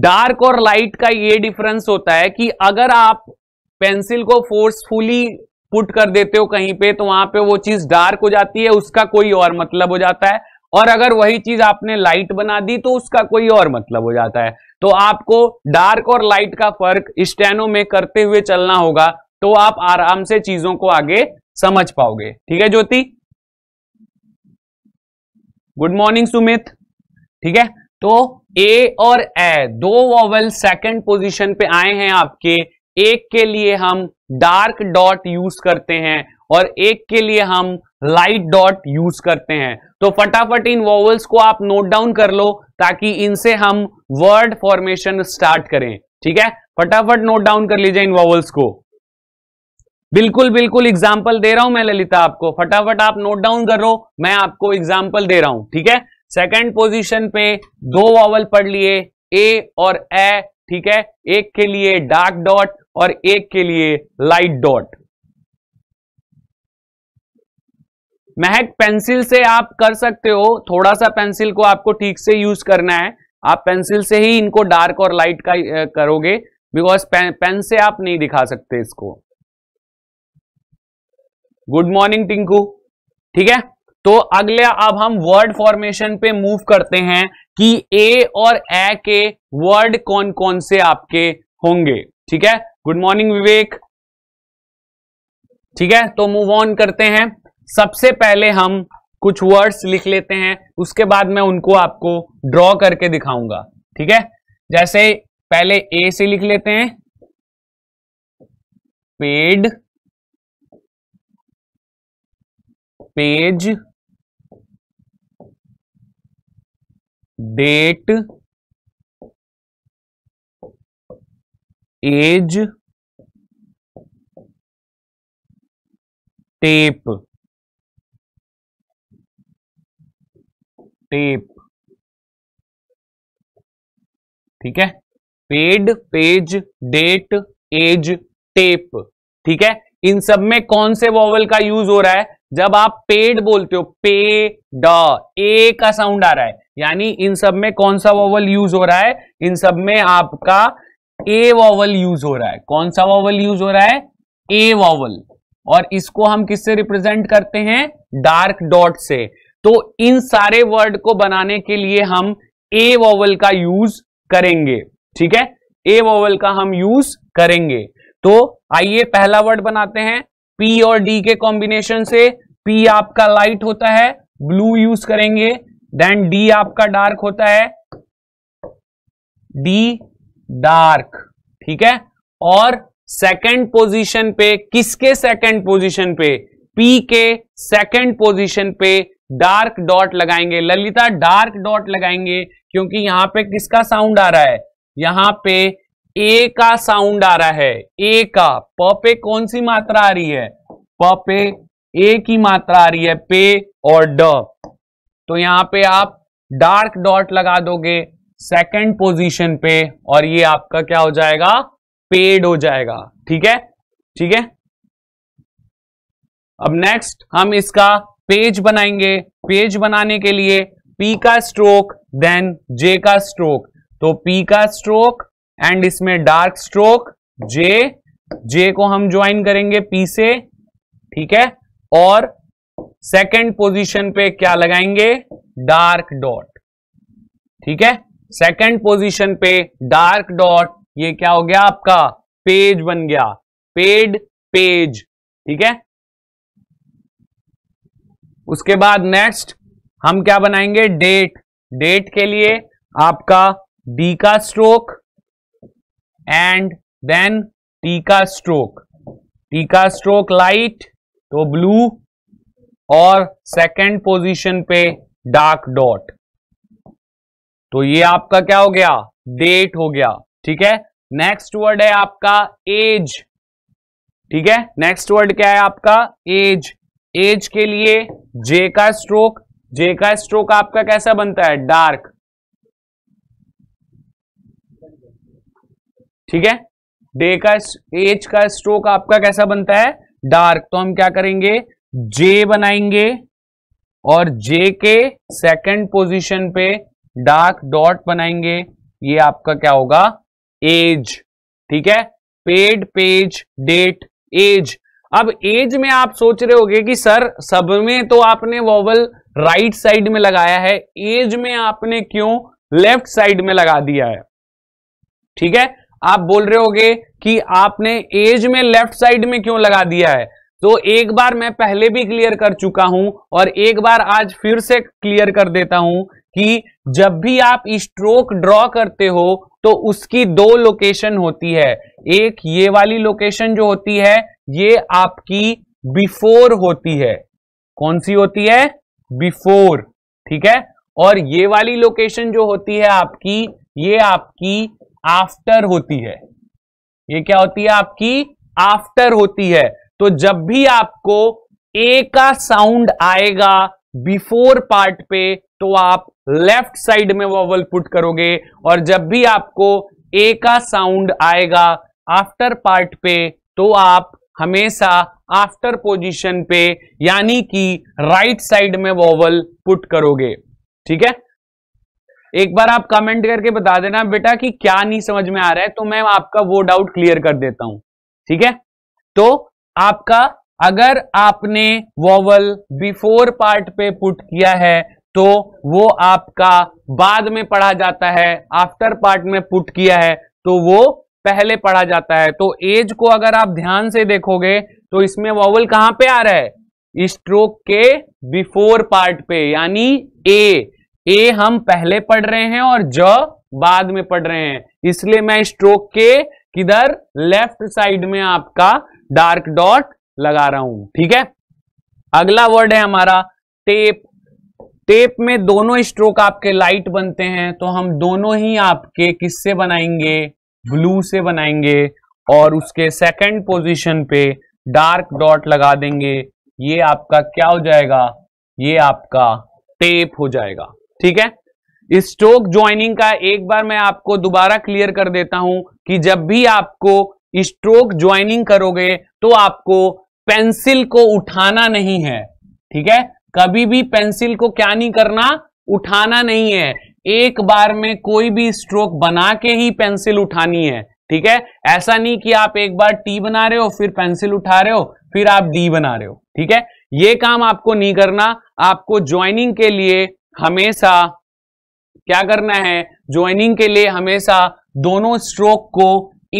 डार्क और लाइट का ये डिफरेंस होता है कि अगर आप पेंसिल को फोर्सफुली पुट कर देते हो कहीं पे तो वहां पे वो चीज डार्क हो जाती है उसका कोई और मतलब हो जाता है और अगर वही चीज आपने लाइट बना दी तो उसका कोई और मतलब हो जाता है तो आपको डार्क और लाइट का फर्क स्टेनो में करते हुए चलना होगा तो आप आराम से चीजों को आगे समझ पाओगे ठीक है ज्योति गुड मॉर्निंग सुमित ठीक है तो ए और ए दो वॉवल सेकंड पोजीशन पे आए हैं आपके एक के लिए हम डार्क डॉट यूज करते हैं और एक के लिए हम लाइट डॉट यूज करते हैं तो फटाफट इन वॉवल्स को आप नोट डाउन कर लो ताकि इनसे हम वर्ड फॉर्मेशन स्टार्ट करें ठीक है फटाफट नोट डाउन कर लीजिए इन वॉवल्स को बिल्कुल बिल्कुल एग्जाम्पल दे रहा हूं मैं ललिता आपको फटाफट आप नोट डाउन करो मैं आपको एग्जाम्पल दे रहा हूं ठीक है सेकंड पोजीशन पे दो वॉवल पढ़ लिए ए और ए ठीक है एक के लिए डार्क डॉट और एक के लिए लाइट डॉट महक पेंसिल से आप कर सकते हो थोड़ा सा पेंसिल को आपको ठीक से यूज करना है आप पेंसिल से ही इनको डार्क और लाइट का करोगे बिकॉज पेन पेन से आप नहीं दिखा सकते इसको गुड मॉर्निंग टिंकू ठीक है तो अगले अब हम वर्ड फॉर्मेशन पे मूव करते हैं कि ए और ए के वर्ड कौन कौन से आपके होंगे ठीक है गुड मॉर्निंग विवेक ठीक है तो मूव ऑन करते हैं सबसे पहले हम कुछ वर्ड्स लिख लेते हैं उसके बाद मैं उनको आपको ड्रॉ करके दिखाऊंगा ठीक है जैसे पहले ए से लिख लेते हैं paid page date age tape tape ठीक है paid page date age tape ठीक है इन सब में कौन से वॉवल का यूज हो रहा है जब आप पेड बोलते हो पे ड ए का साउंड आ रहा है यानी इन सब में कौन सा वॉवल यूज हो रहा है इन सब में आपका ए वॉवल यूज हो रहा है कौन सा वॉवल यूज हो रहा है ए वॉवल और इसको हम किससे रिप्रेजेंट करते हैं डार्क डॉट से तो इन सारे वर्ड को बनाने के लिए हम ए वॉवल का यूज करेंगे ठीक है ए वॉवल का हम यूज करेंगे तो आइए पहला वर्ड बनाते हैं पी और डी के कॉम्बिनेशन से पी आपका लाइट होता है ब्लू यूज करेंगे देन डी आपका डार्क होता है डी डार्क ठीक है और सेकंड पोजीशन पे किसके सेकंड पोजीशन पे पी के सेकंड पोजीशन पे डार्क डॉट लगाएंगे ललिता डार्क डॉट लगाएंगे क्योंकि यहां पे किसका साउंड आ रहा है यहां पे ए का साउंड आ रहा है ए का प पे कौन सी मात्रा आ रही है प पे ए की मात्रा आ रही है पे और ड तो यहां पे आप डार्क डॉट लगा दोगे सेकंड पोजीशन पे और ये आपका क्या हो जाएगा पेड हो जाएगा ठीक है ठीक है अब नेक्स्ट हम इसका पेज बनाएंगे पेज बनाने के लिए पी का स्ट्रोक देन जे का स्ट्रोक तो पी का स्ट्रोक एंड इसमें डार्क स्ट्रोक जे जे को हम ज्वाइन करेंगे पी से ठीक है और सेकंड पोजीशन पे क्या लगाएंगे डार्क डॉट ठीक है सेकंड पोजीशन पे डार्क डॉट ये क्या हो गया आपका पेज बन गया पेड पेज ठीक है उसके बाद नेक्स्ट हम क्या बनाएंगे डेट डेट के लिए आपका डी का स्ट्रोक एंड देन टी का स्ट्रोक टी का स्ट्रोक लाइट तो ब्लू और सेकंड पोजीशन पे डार्क डॉट तो ये आपका क्या हो गया डेट हो गया ठीक है नेक्स्ट वर्ड है आपका एज ठीक है नेक्स्ट वर्ड क्या है आपका एज एज के लिए जे का स्ट्रोक जे का स्ट्रोक आपका कैसा बनता है डार्क ठीक है डे का एज का स्ट्रोक आपका कैसा बनता है डार्क तो हम क्या करेंगे जे बनाएंगे और जे के सेकंड पोजीशन पे डार्क डॉट बनाएंगे ये आपका क्या होगा एज ठीक है पेड पेज डेट एज अब एज में आप सोच रहे होगे कि सर सब में तो आपने वोवल राइट साइड में लगाया है एज में आपने क्यों लेफ्ट साइड में लगा दिया है ठीक है आप बोल रहे होगे कि आपने एज में लेफ्ट साइड में क्यों लगा दिया है तो एक बार मैं पहले भी क्लियर कर चुका हूं और एक बार आज फिर से क्लियर कर देता हूं कि जब भी आप स्ट्रोक ड्रॉ करते हो तो उसकी दो लोकेशन होती है एक ये वाली लोकेशन जो होती है ये आपकी बिफोर होती है कौन सी होती है बिफोर ठीक है और ये वाली लोकेशन जो होती है आपकी ये आपकी आफ्टर होती है ये क्या होती है आपकी आफ्टर होती है तो जब भी आपको ए का साउंड आएगा बिफोर पार्ट पे तो आप लेफ्ट साइड में वॉवल पुट करोगे और जब भी आपको ए का साउंड आएगा आफ्टर पार्ट पे तो आप हमेशा आफ्टर पोजीशन पे यानी कि राइट साइड में वॉवल पुट करोगे ठीक है एक बार आप कमेंट करके बता देना बेटा कि क्या नहीं समझ में आ रहा है तो मैं आपका वो डाउट क्लियर कर देता हूं ठीक है तो आपका अगर आपने वॉवल बिफोर पार्ट पे पुट किया है तो वो आपका बाद में पढ़ा जाता है आफ्टर पार्ट में पुट किया है तो वो पहले पढ़ा जाता है तो एज को अगर आप ध्यान से देखोगे तो इसमें वॉवल कहां पे आ रहा है स्ट्रोक के बिफोर पार्ट पे यानी ए ए हम पहले पढ़ रहे हैं और ज बाद में पढ़ रहे हैं इसलिए मैं स्ट्रोक के किधर लेफ्ट साइड में आपका डार्क डॉट लगा रहा हूं ठीक है अगला वर्ड है हमारा टेप टेप में दोनों स्ट्रोक आपके लाइट बनते हैं तो हम दोनों ही आपके किससे बनाएंगे ब्लू से बनाएंगे और उसके सेकंड पोजीशन पे डार्क डॉट लगा देंगे ये आपका क्या हो जाएगा ये आपका टेप हो जाएगा ठीक है स्ट्रोक ज्वाइनिंग का एक बार मैं आपको दोबारा क्लियर कर देता हूं कि जब भी आपको स्ट्रोक ज्वाइनिंग करोगे तो आपको पेंसिल को उठाना नहीं है ठीक है कभी भी पेंसिल को क्या नहीं करना उठाना नहीं है एक बार में कोई भी स्ट्रोक बना के ही पेंसिल उठानी है ठीक है ऐसा नहीं कि आप एक बार टी बना रहे हो फिर पेंसिल उठा रहे हो फिर आप डी बना रहे हो ठीक है ये काम आपको नहीं करना आपको ज्वाइनिंग के लिए हमेशा क्या करना है ज्वाइनिंग के लिए हमेशा दोनों स्ट्रोक को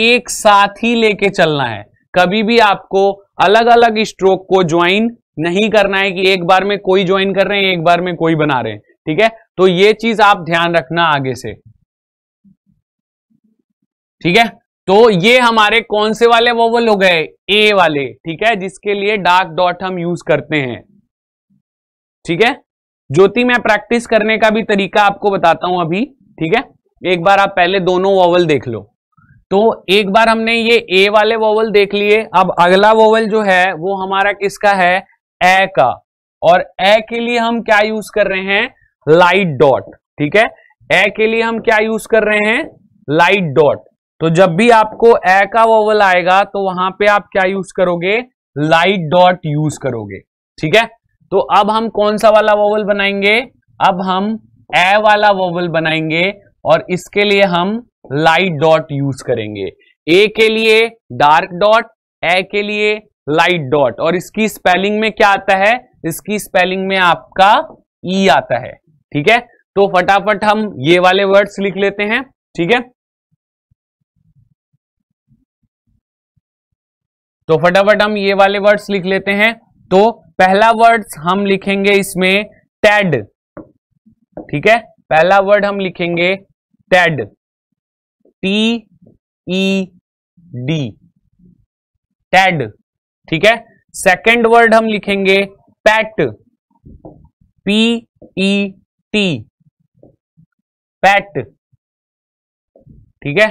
एक साथ ही लेके चलना है कभी भी आपको अलग अलग स्ट्रोक को ज्वाइन नहीं करना है कि एक बार में कोई ज्वाइन कर रहे हैं एक बार में कोई बना रहे हैं ठीक है तो ये चीज आप ध्यान रखना आगे से ठीक है तो ये हमारे कौन से वाले वोवल हो गए ए वाले ठीक है जिसके लिए डार्क डॉट हम यूज करते हैं ठीक है ज्योति मैं प्रैक्टिस करने का भी तरीका आपको बताता हूं अभी ठीक है एक बार आप पहले दोनों वोवल देख लो तो एक बार हमने ये ए वाले वोवल देख लिए अब अगला वोवल जो है वो हमारा किसका है ए का और ए के लिए हम क्या यूज कर रहे हैं लाइट डॉट ठीक है ए के लिए हम क्या यूज कर रहे हैं लाइट डॉट तो जब भी आपको ए का वोवल आएगा तो वहां पे आप क्या यूज करोगे लाइट डॉट यूज करोगे ठीक है तो अब हम कौन सा वाला वोवल बनाएंगे अब हम ए वाला वोवल बनाएंगे और इसके लिए हम लाइट डॉट यूज करेंगे ए के लिए डार्क डॉट ए के लिए लाइट डॉट और इसकी स्पेलिंग में क्या आता है इसकी स्पेलिंग में आपका ई e आता है ठीक है तो फटाफट हम ये वाले वर्ड्स लिख लेते हैं ठीक है तो फटाफट हम ये वाले वर्ड्स लिख लेते हैं तो पहला वर्ड्स हम लिखेंगे इसमें टेड ठीक है पहला वर्ड हम लिखेंगे ted T E D ted ठीक है सेकंड वर्ड हम लिखेंगे pet P E T pet ठीक है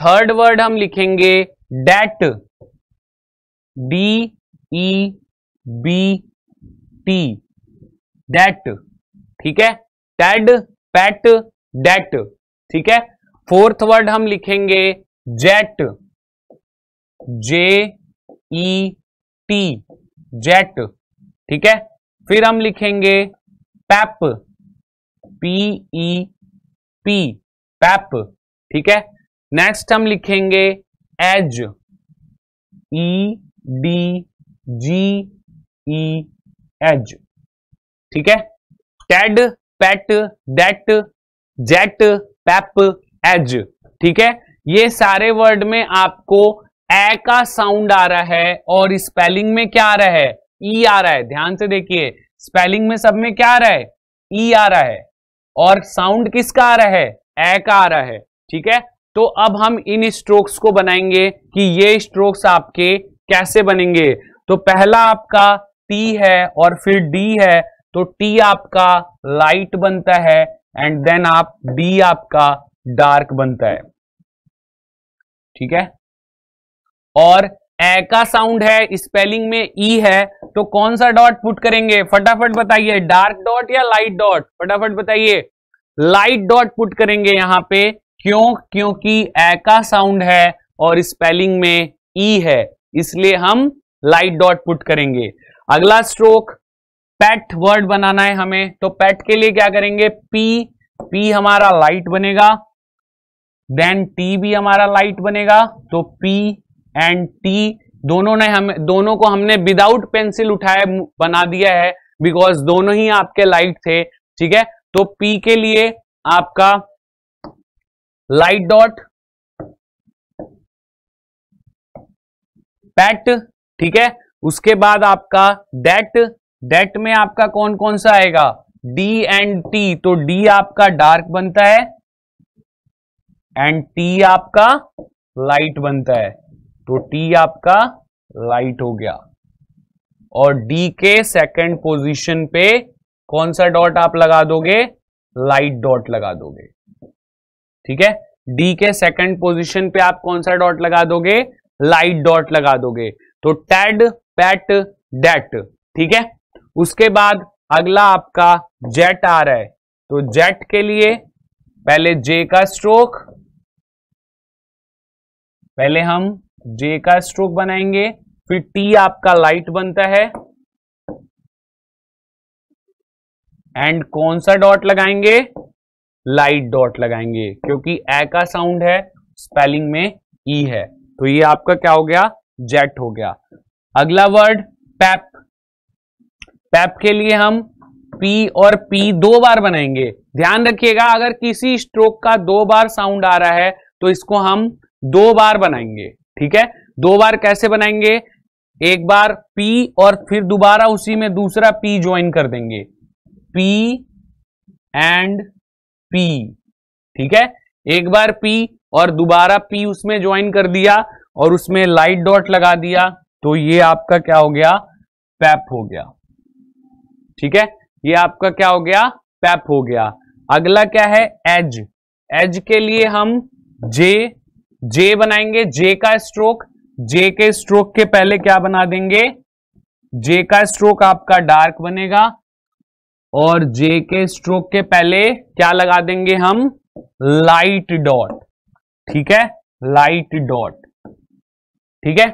थर्ड वर्ड हम लिखेंगे debt D E B T debt ठीक है टेड पैट डेट ठीक है फोर्थ वर्ड हम लिखेंगे jet J E T jet ठीक है फिर हम लिखेंगे pep P E P pep ठीक है नेक्स्ट हम लिखेंगे edge E D G E edge ठीक है ted pet debt jet pep edge ठीक है ये सारे वर्ड में आपको ए का साउंड आ रहा है और स्पेलिंग में क्या आ रहा है ई e आ रहा है ध्यान से देखिए स्पेलिंग में सब में क्या आ रहा है ई e आ रहा है और साउंड किसका आ रहा है ए का आ रहा है ठीक है तो अब हम इन स्ट्रोक्स को बनाएंगे कि ये स्ट्रोक्स आपके कैसे बनेंगे तो पहला आपका टी है और फिर डी है तो टी आपका लाइट बनता है एंड देन आप डी आपका डार्क बनता है ठीक है और ए का साउंड है स्पेलिंग में ई e है तो कौन सा डॉट पुट करेंगे फटाफट बताइए डार्क डॉट या लाइट डॉट फटाफट बताइए लाइट डॉट पुट करेंगे यहां पे क्यों क्योंकि ए का साउंड है और स्पेलिंग में ई e है इसलिए हम लाइट डॉट पुट करेंगे अगला स्ट्रोक पैट वर्ड बनाना है हमें तो पैट के लिए क्या करेंगे पी पी हमारा लाइट बनेगा देन टी भी हमारा लाइट बनेगा तो पी एंड टी दोनों ने हम दोनों को हमने विदाउट पेंसिल उठाए बना दिया है बिकॉज दोनों ही आपके लाइट थे ठीक है तो पी के लिए आपका लाइट डॉट पैट ठीक है उसके बाद आपका डेट डेट में आपका कौन कौन सा आएगा डी एंड टी तो डी आपका डार्क बनता है एंड टी आपका लाइट बनता है तो टी आपका लाइट हो गया और डी के सेकंड पोजीशन पे कौन सा डॉट आप लगा दोगे लाइट डॉट लगा दोगे ठीक है डी के सेकंड पोजीशन पे आप कौन सा डॉट लगा दोगे लाइट डॉट लगा दोगे तो टेड पैट डेट ठीक है उसके बाद अगला आपका जेट आ रहा है तो जेट के लिए पहले जे का स्ट्रोक पहले हम जे का स्ट्रोक बनाएंगे फिर टी आपका लाइट बनता है एंड कौन सा डॉट लगाएंगे लाइट डॉट लगाएंगे क्योंकि ए का साउंड है स्पेलिंग में ई e है तो ये आपका क्या हो गया जेट हो गया अगला वर्ड पैप पैप के लिए हम पी और पी दो बार बनाएंगे ध्यान रखिएगा अगर किसी स्ट्रोक का दो बार साउंड आ रहा है तो इसको हम दो बार बनाएंगे ठीक है दो बार कैसे बनाएंगे एक बार P और फिर दोबारा उसी में दूसरा P ज्वाइन कर देंगे P एंड P ठीक है एक बार P और दोबारा P उसमें ज्वाइन कर दिया और उसमें लाइट डॉट लगा दिया तो ये आपका क्या हो गया पैप हो गया ठीक है ये आपका क्या हो गया पैप हो गया अगला क्या है एज एज के लिए हम जे जे बनाएंगे जे का स्ट्रोक जे के स्ट्रोक के पहले क्या बना देंगे जे का स्ट्रोक आपका डार्क बनेगा और जे के स्ट्रोक के पहले क्या लगा देंगे हम लाइट डॉट ठीक है लाइट डॉट ठीक है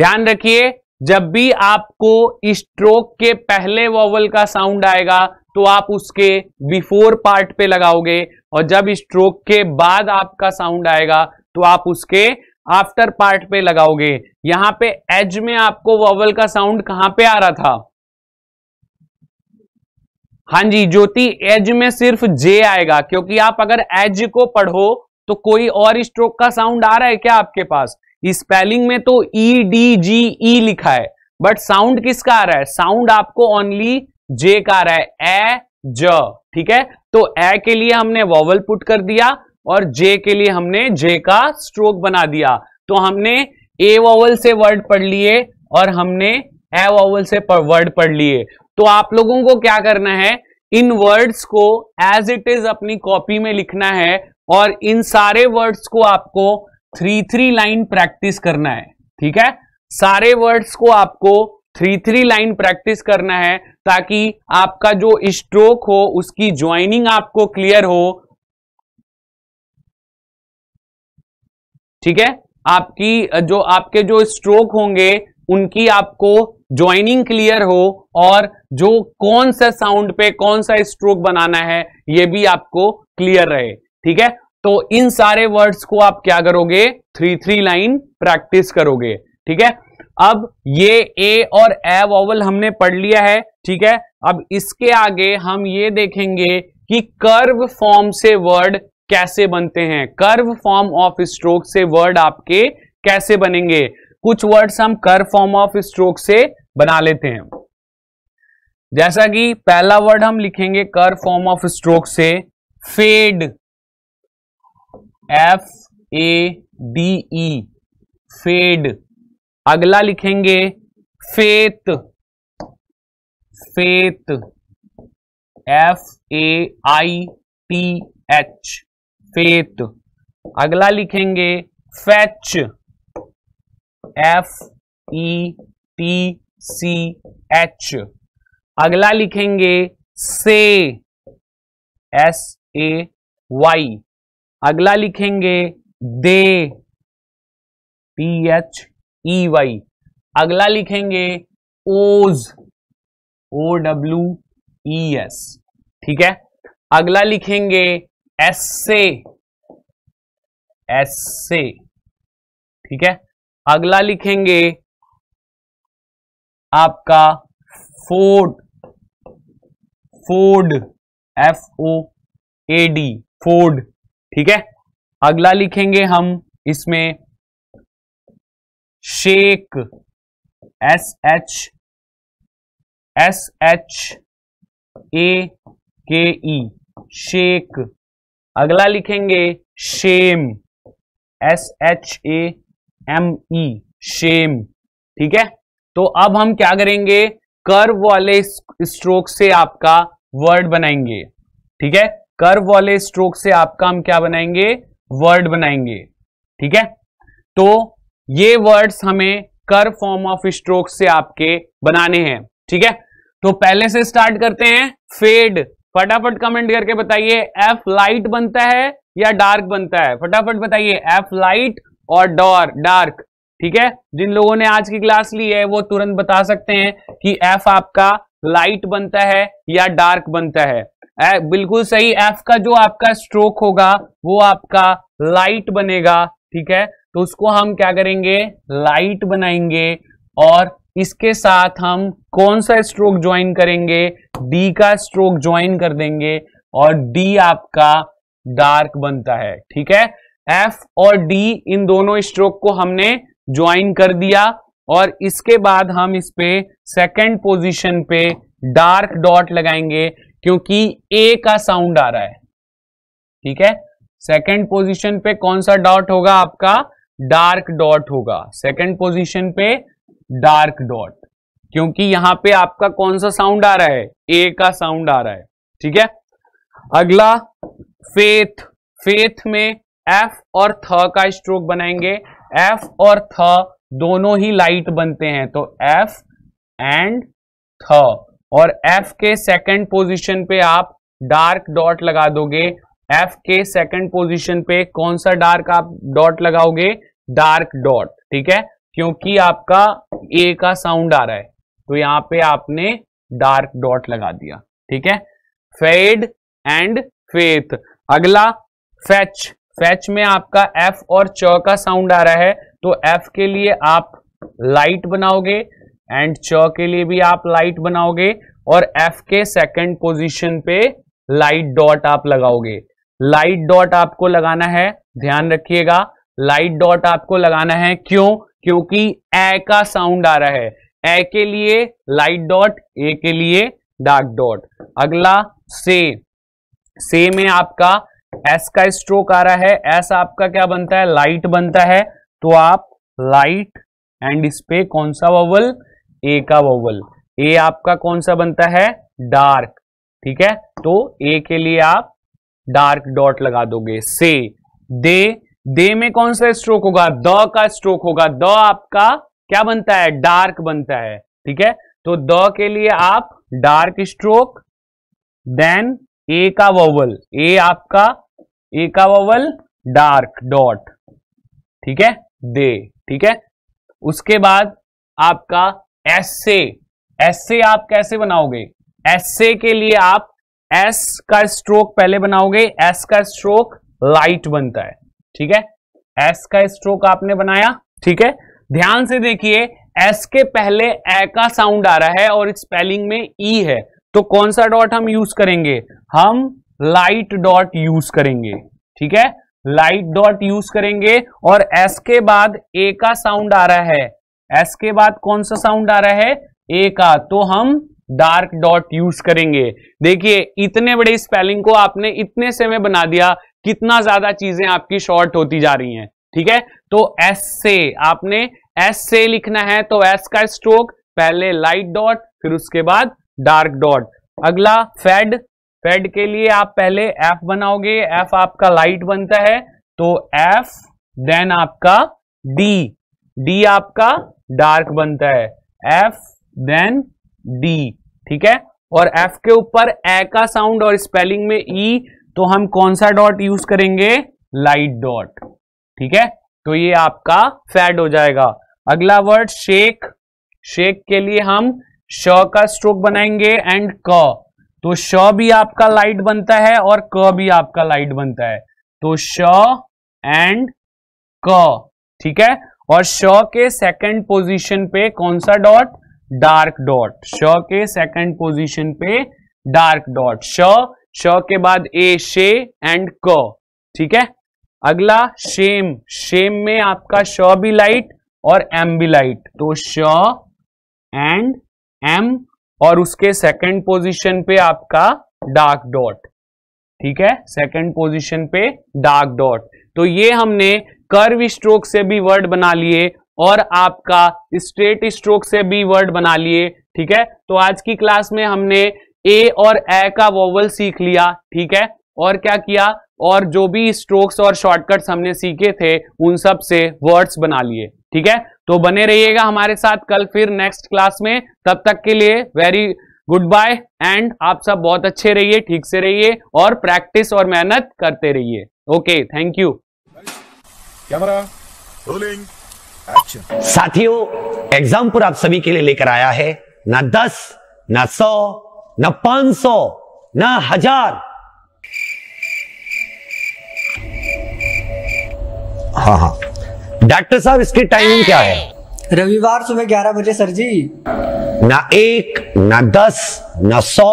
ध्यान रखिए जब भी आपको स्ट्रोक के पहले वॉवल का साउंड आएगा तो आप उसके बिफोर पार्ट पे लगाओगे और जब स्ट्रोक के बाद आपका साउंड आएगा तो आप उसके आफ्टर पार्ट पे लगाओगे यहां पे एज में आपको वॉवल का साउंड कहां पे आ रहा था हां जी ज्योति एज में सिर्फ जे आएगा क्योंकि आप अगर एज को पढ़ो तो कोई और स्ट्रोक का साउंड आ रहा है क्या आपके पास स्पेलिंग में तो ई डी जी ई लिखा है बट साउंड किसका आ रहा है साउंड आपको ओनली जे का आ रहा है ए ज ठीक है तो ए के लिए हमने वॉवल पुट कर दिया और जे के लिए हमने जे का स्ट्रोक बना दिया तो हमने ए वॉवल से वर्ड पढ़ लिए और हमने ए वॉवल से वर्ड पढ़ लिए तो आप लोगों को क्या करना है इन वर्ड्स को एज इट इज अपनी कॉपी में लिखना है और इन सारे वर्ड्स को आपको थ्री थ्री लाइन प्रैक्टिस करना है ठीक है सारे वर्ड्स को आपको थ्री थ्री लाइन प्रैक्टिस करना है ताकि आपका जो स्ट्रोक हो उसकी ज्वाइनिंग आपको क्लियर हो ठीक है आपकी जो आपके जो स्ट्रोक होंगे उनकी आपको ज्वाइनिंग क्लियर हो और जो कौन सा साउंड पे कौन सा स्ट्रोक बनाना है ये भी आपको क्लियर रहे ठीक है तो इन सारे वर्ड्स को आप क्या करोगे थ्री थ्री लाइन प्रैक्टिस करोगे ठीक है अब ये ए और ए वॉवल हमने पढ़ लिया है ठीक है अब इसके आगे हम ये देखेंगे कि कर्व फॉर्म से वर्ड कैसे बनते हैं कर्व फॉर्म ऑफ स्ट्रोक से वर्ड आपके कैसे बनेंगे कुछ वर्ड्स हम कर्व फॉर्म ऑफ स्ट्रोक से बना लेते हैं जैसा कि पहला वर्ड हम लिखेंगे कर्व फॉर्म ऑफ स्ट्रोक से fade F A D E fade अगला लिखेंगे faith faith F A I T H faith अगला लिखेंगे fetch F E T C H अगला लिखेंगे से एस ए वाई अगला लिखेंगे they T H E Y अगला लिखेंगे ओज ओ डब्ल्यू ई एस ठीक है अगला लिखेंगे एस एस्से ठीक है अगला लिखेंगे आपका ford ford F O A D ford ठीक है अगला लिखेंगे हम इसमें shake S H S H A K E shake अगला लिखेंगे shame S H A M E shame ठीक है तो अब हम क्या करेंगे कर्व वाले स्ट्रोक से आपका वर्ड बनाएंगे ठीक है कर्व वाले स्ट्रोक से आपका हम क्या बनाएंगे वर्ड बनाएंगे ठीक है तो ये वर्ड्स हमें कर फॉर्म ऑफ स्ट्रोक से आपके बनाने हैं ठीक है तो पहले से स्टार्ट करते हैं फेड फटाफट कमेंट करके बताइए एफ लाइट बनता है या डार्क बनता है फटाफट बताइए एफ लाइट और डॉर डार्क ठीक है जिन लोगों ने आज की क्लास ली है वो तुरंत बता सकते हैं कि एफ आपका लाइट बनता है या डार्क बनता है ए, बिल्कुल सही एफ का जो आपका स्ट्रोक होगा वो आपका लाइट बनेगा ठीक है तो उसको हम क्या करेंगे लाइट बनाएंगे और इसके साथ हम कौन सा स्ट्रोक ज्वाइन करेंगे डी का स्ट्रोक ज्वाइन कर देंगे और डी आपका डार्क बनता है ठीक है एफ और डी इन दोनों स्ट्रोक को हमने ज्वाइन कर दिया और इसके बाद हम इस पे सेकेंड पोजिशन पे डार्क डॉट लगाएंगे क्योंकि ए का साउंड आ रहा है ठीक है सेकेंड पोजिशन पे कौन सा डॉट होगा आपका डार्क डॉट होगा सेकेंड पोजिशन पे डार्क डॉट क्योंकि यहां पे आपका कौन सा साउंड आ रहा है ए का साउंड आ रहा है ठीक है अगला फेथ फेथ में एफ और थ का स्ट्रोक बनाएंगे एफ और थ दोनों ही लाइट बनते हैं तो एफ एंड थ और एफ के सेकंड पोजीशन पे आप डार्क डॉट लगा दोगे एफ के सेकंड पोजीशन पे कौन सा डार्क आप डॉट लगाओगे डार्क डॉट ठीक है क्योंकि आपका ए का साउंड आ रहा है तो यहां पे आपने डार्क डॉट लगा दिया ठीक है फेड एंड फेथ अगला फैच फैच में आपका एफ और च का साउंड आ रहा है तो एफ के लिए आप लाइट बनाओगे एंड च के लिए भी आप लाइट बनाओगे और एफ के सेकंड पोजीशन पे लाइट डॉट आप लगाओगे लाइट डॉट आपको लगाना है ध्यान रखिएगा लाइट डॉट आपको लगाना है क्यों क्योंकि ए का साउंड आ रहा है ए के लिए लाइट डॉट ए के लिए डार्क डॉट अगला से से में आपका एस का स्ट्रोक आ रहा है एस आपका क्या बनता है लाइट बनता है तो आप लाइट एंड इस पे कौन सा वोवल ए का वोवल ए आपका कौन सा बनता है डार्क ठीक है तो ए के लिए आप डार्क डॉट लगा दोगे से दे दे में कौन सा स्ट्रोक होगा द का स्ट्रोक होगा द आपका क्या बनता है डार्क बनता है ठीक है तो द के लिए आप डार्क स्ट्रोक देन ए का वोवल ए आपका ए का वोवल डार्क डॉट ठीक है दे ठीक है उसके बाद आपका एस से एस से आप कैसे बनाओगे एस से के लिए आप एस का स्ट्रोक पहले बनाओगे एस का स्ट्रोक लाइट बनता है ठीक है एस का स्ट्रोक आपने बनाया ठीक है ध्यान से देखिए एस के पहले ए का साउंड आ रहा है और स्पेलिंग में ई e है तो कौन सा डॉट हम यूज करेंगे हम लाइट डॉट यूज करेंगे ठीक है लाइट डॉट यूज करेंगे और एस के बाद ए का साउंड आ रहा है एस के बाद कौन सा साउंड आ रहा है ए का तो हम डार्क डॉट यूज करेंगे देखिए इतने बड़े स्पेलिंग को आपने इतने समय बना दिया कितना ज्यादा चीजें आपकी शॉर्ट होती जा रही हैं ठीक है तो एस से आपने एस से लिखना है तो एस का स्ट्रोक पहले लाइट डॉट फिर उसके बाद डार्क डॉट अगला फेड फेड के लिए आप पहले एफ बनाओगे एफ आपका लाइट बनता है तो एफ देन आपका डी डी आपका डार्क बनता है एफ देन डी ठीक है और एफ के ऊपर ए का साउंड और स्पेलिंग में ई e, तो हम कौन सा डॉट यूज करेंगे लाइट डॉट ठीक है तो ये आपका फैड हो जाएगा अगला वर्ड शेक शेक के लिए हम श का स्ट्रोक बनाएंगे एंड क तो श भी आपका लाइट बनता है और क भी आपका लाइट बनता है तो श एंड क ठीक है और श के सेकंड पोजीशन पे कौन सा डॉट डार्क डॉट श के सेकंड पोजीशन पे डार्क डॉट श श के बाद ए शे एंड क ठीक है अगला शेम शेम में आपका श भी लाइट और एम भी लाइट तो श एंड एम और उसके सेकंड पोजीशन पे आपका डार्क डॉट ठीक है सेकंड पोजीशन पे डार्क डॉट तो ये हमने कर्व स्ट्रोक से भी वर्ड बना लिए और आपका स्ट्रेट स्ट्रोक से भी वर्ड बना लिए ठीक है तो आज की क्लास में हमने ए और ए का वोवल सीख लिया ठीक है और क्या किया और जो भी स्ट्रोक्स और शॉर्टकट्स हमने सीखे थे उन सब से वर्ड्स बना लिए ठीक है तो बने रहिएगा हमारे साथ कल फिर नेक्स्ट क्लास में तब तक के लिए वेरी गुड बाय एंड आप सब बहुत अच्छे रहिए ठीक से रहिए और प्रैक्टिस और मेहनत करते रहिए okay thank you camera rolling action साथियों एग्जाम पर आप सभी के लिए लेकर आया है ना दस ना सौ ना पांच सौ ना हजार हाँ हाँ डॉक्टर साहब इसकी टाइमिंग क्या है रविवार सुबह ग्यारह बजे सर जी ना एक ना दस ना सौ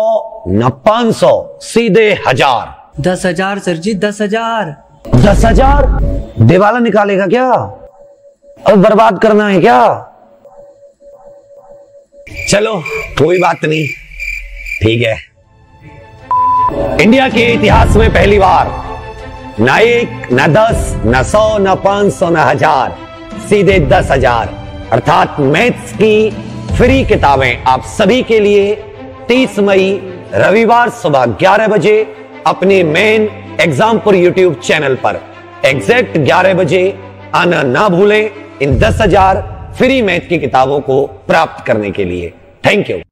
ना पांच सौ सीधे हजार दस हजार सर जी दस हजार दस हजार दिवाला निकालेगा क्या अब बर्बाद करना है क्या चलो कोई बात नहीं ठीक है इंडिया के इतिहास में पहली बार न एक न दस न सौ न पांच सौ न हजार सीधे दस हजार अर्थात मैथ्स की फ्री किताबें आप सभी के लिए 30 मई रविवार सुबह 11 बजे अपने मेन एग्जामपुर यूट्यूब चैनल पर एग्जैक्ट 11 बजे आना ना भूलें इन दस हजार फ्री मैथ की किताबों को प्राप्त करने के लिए थैंक यू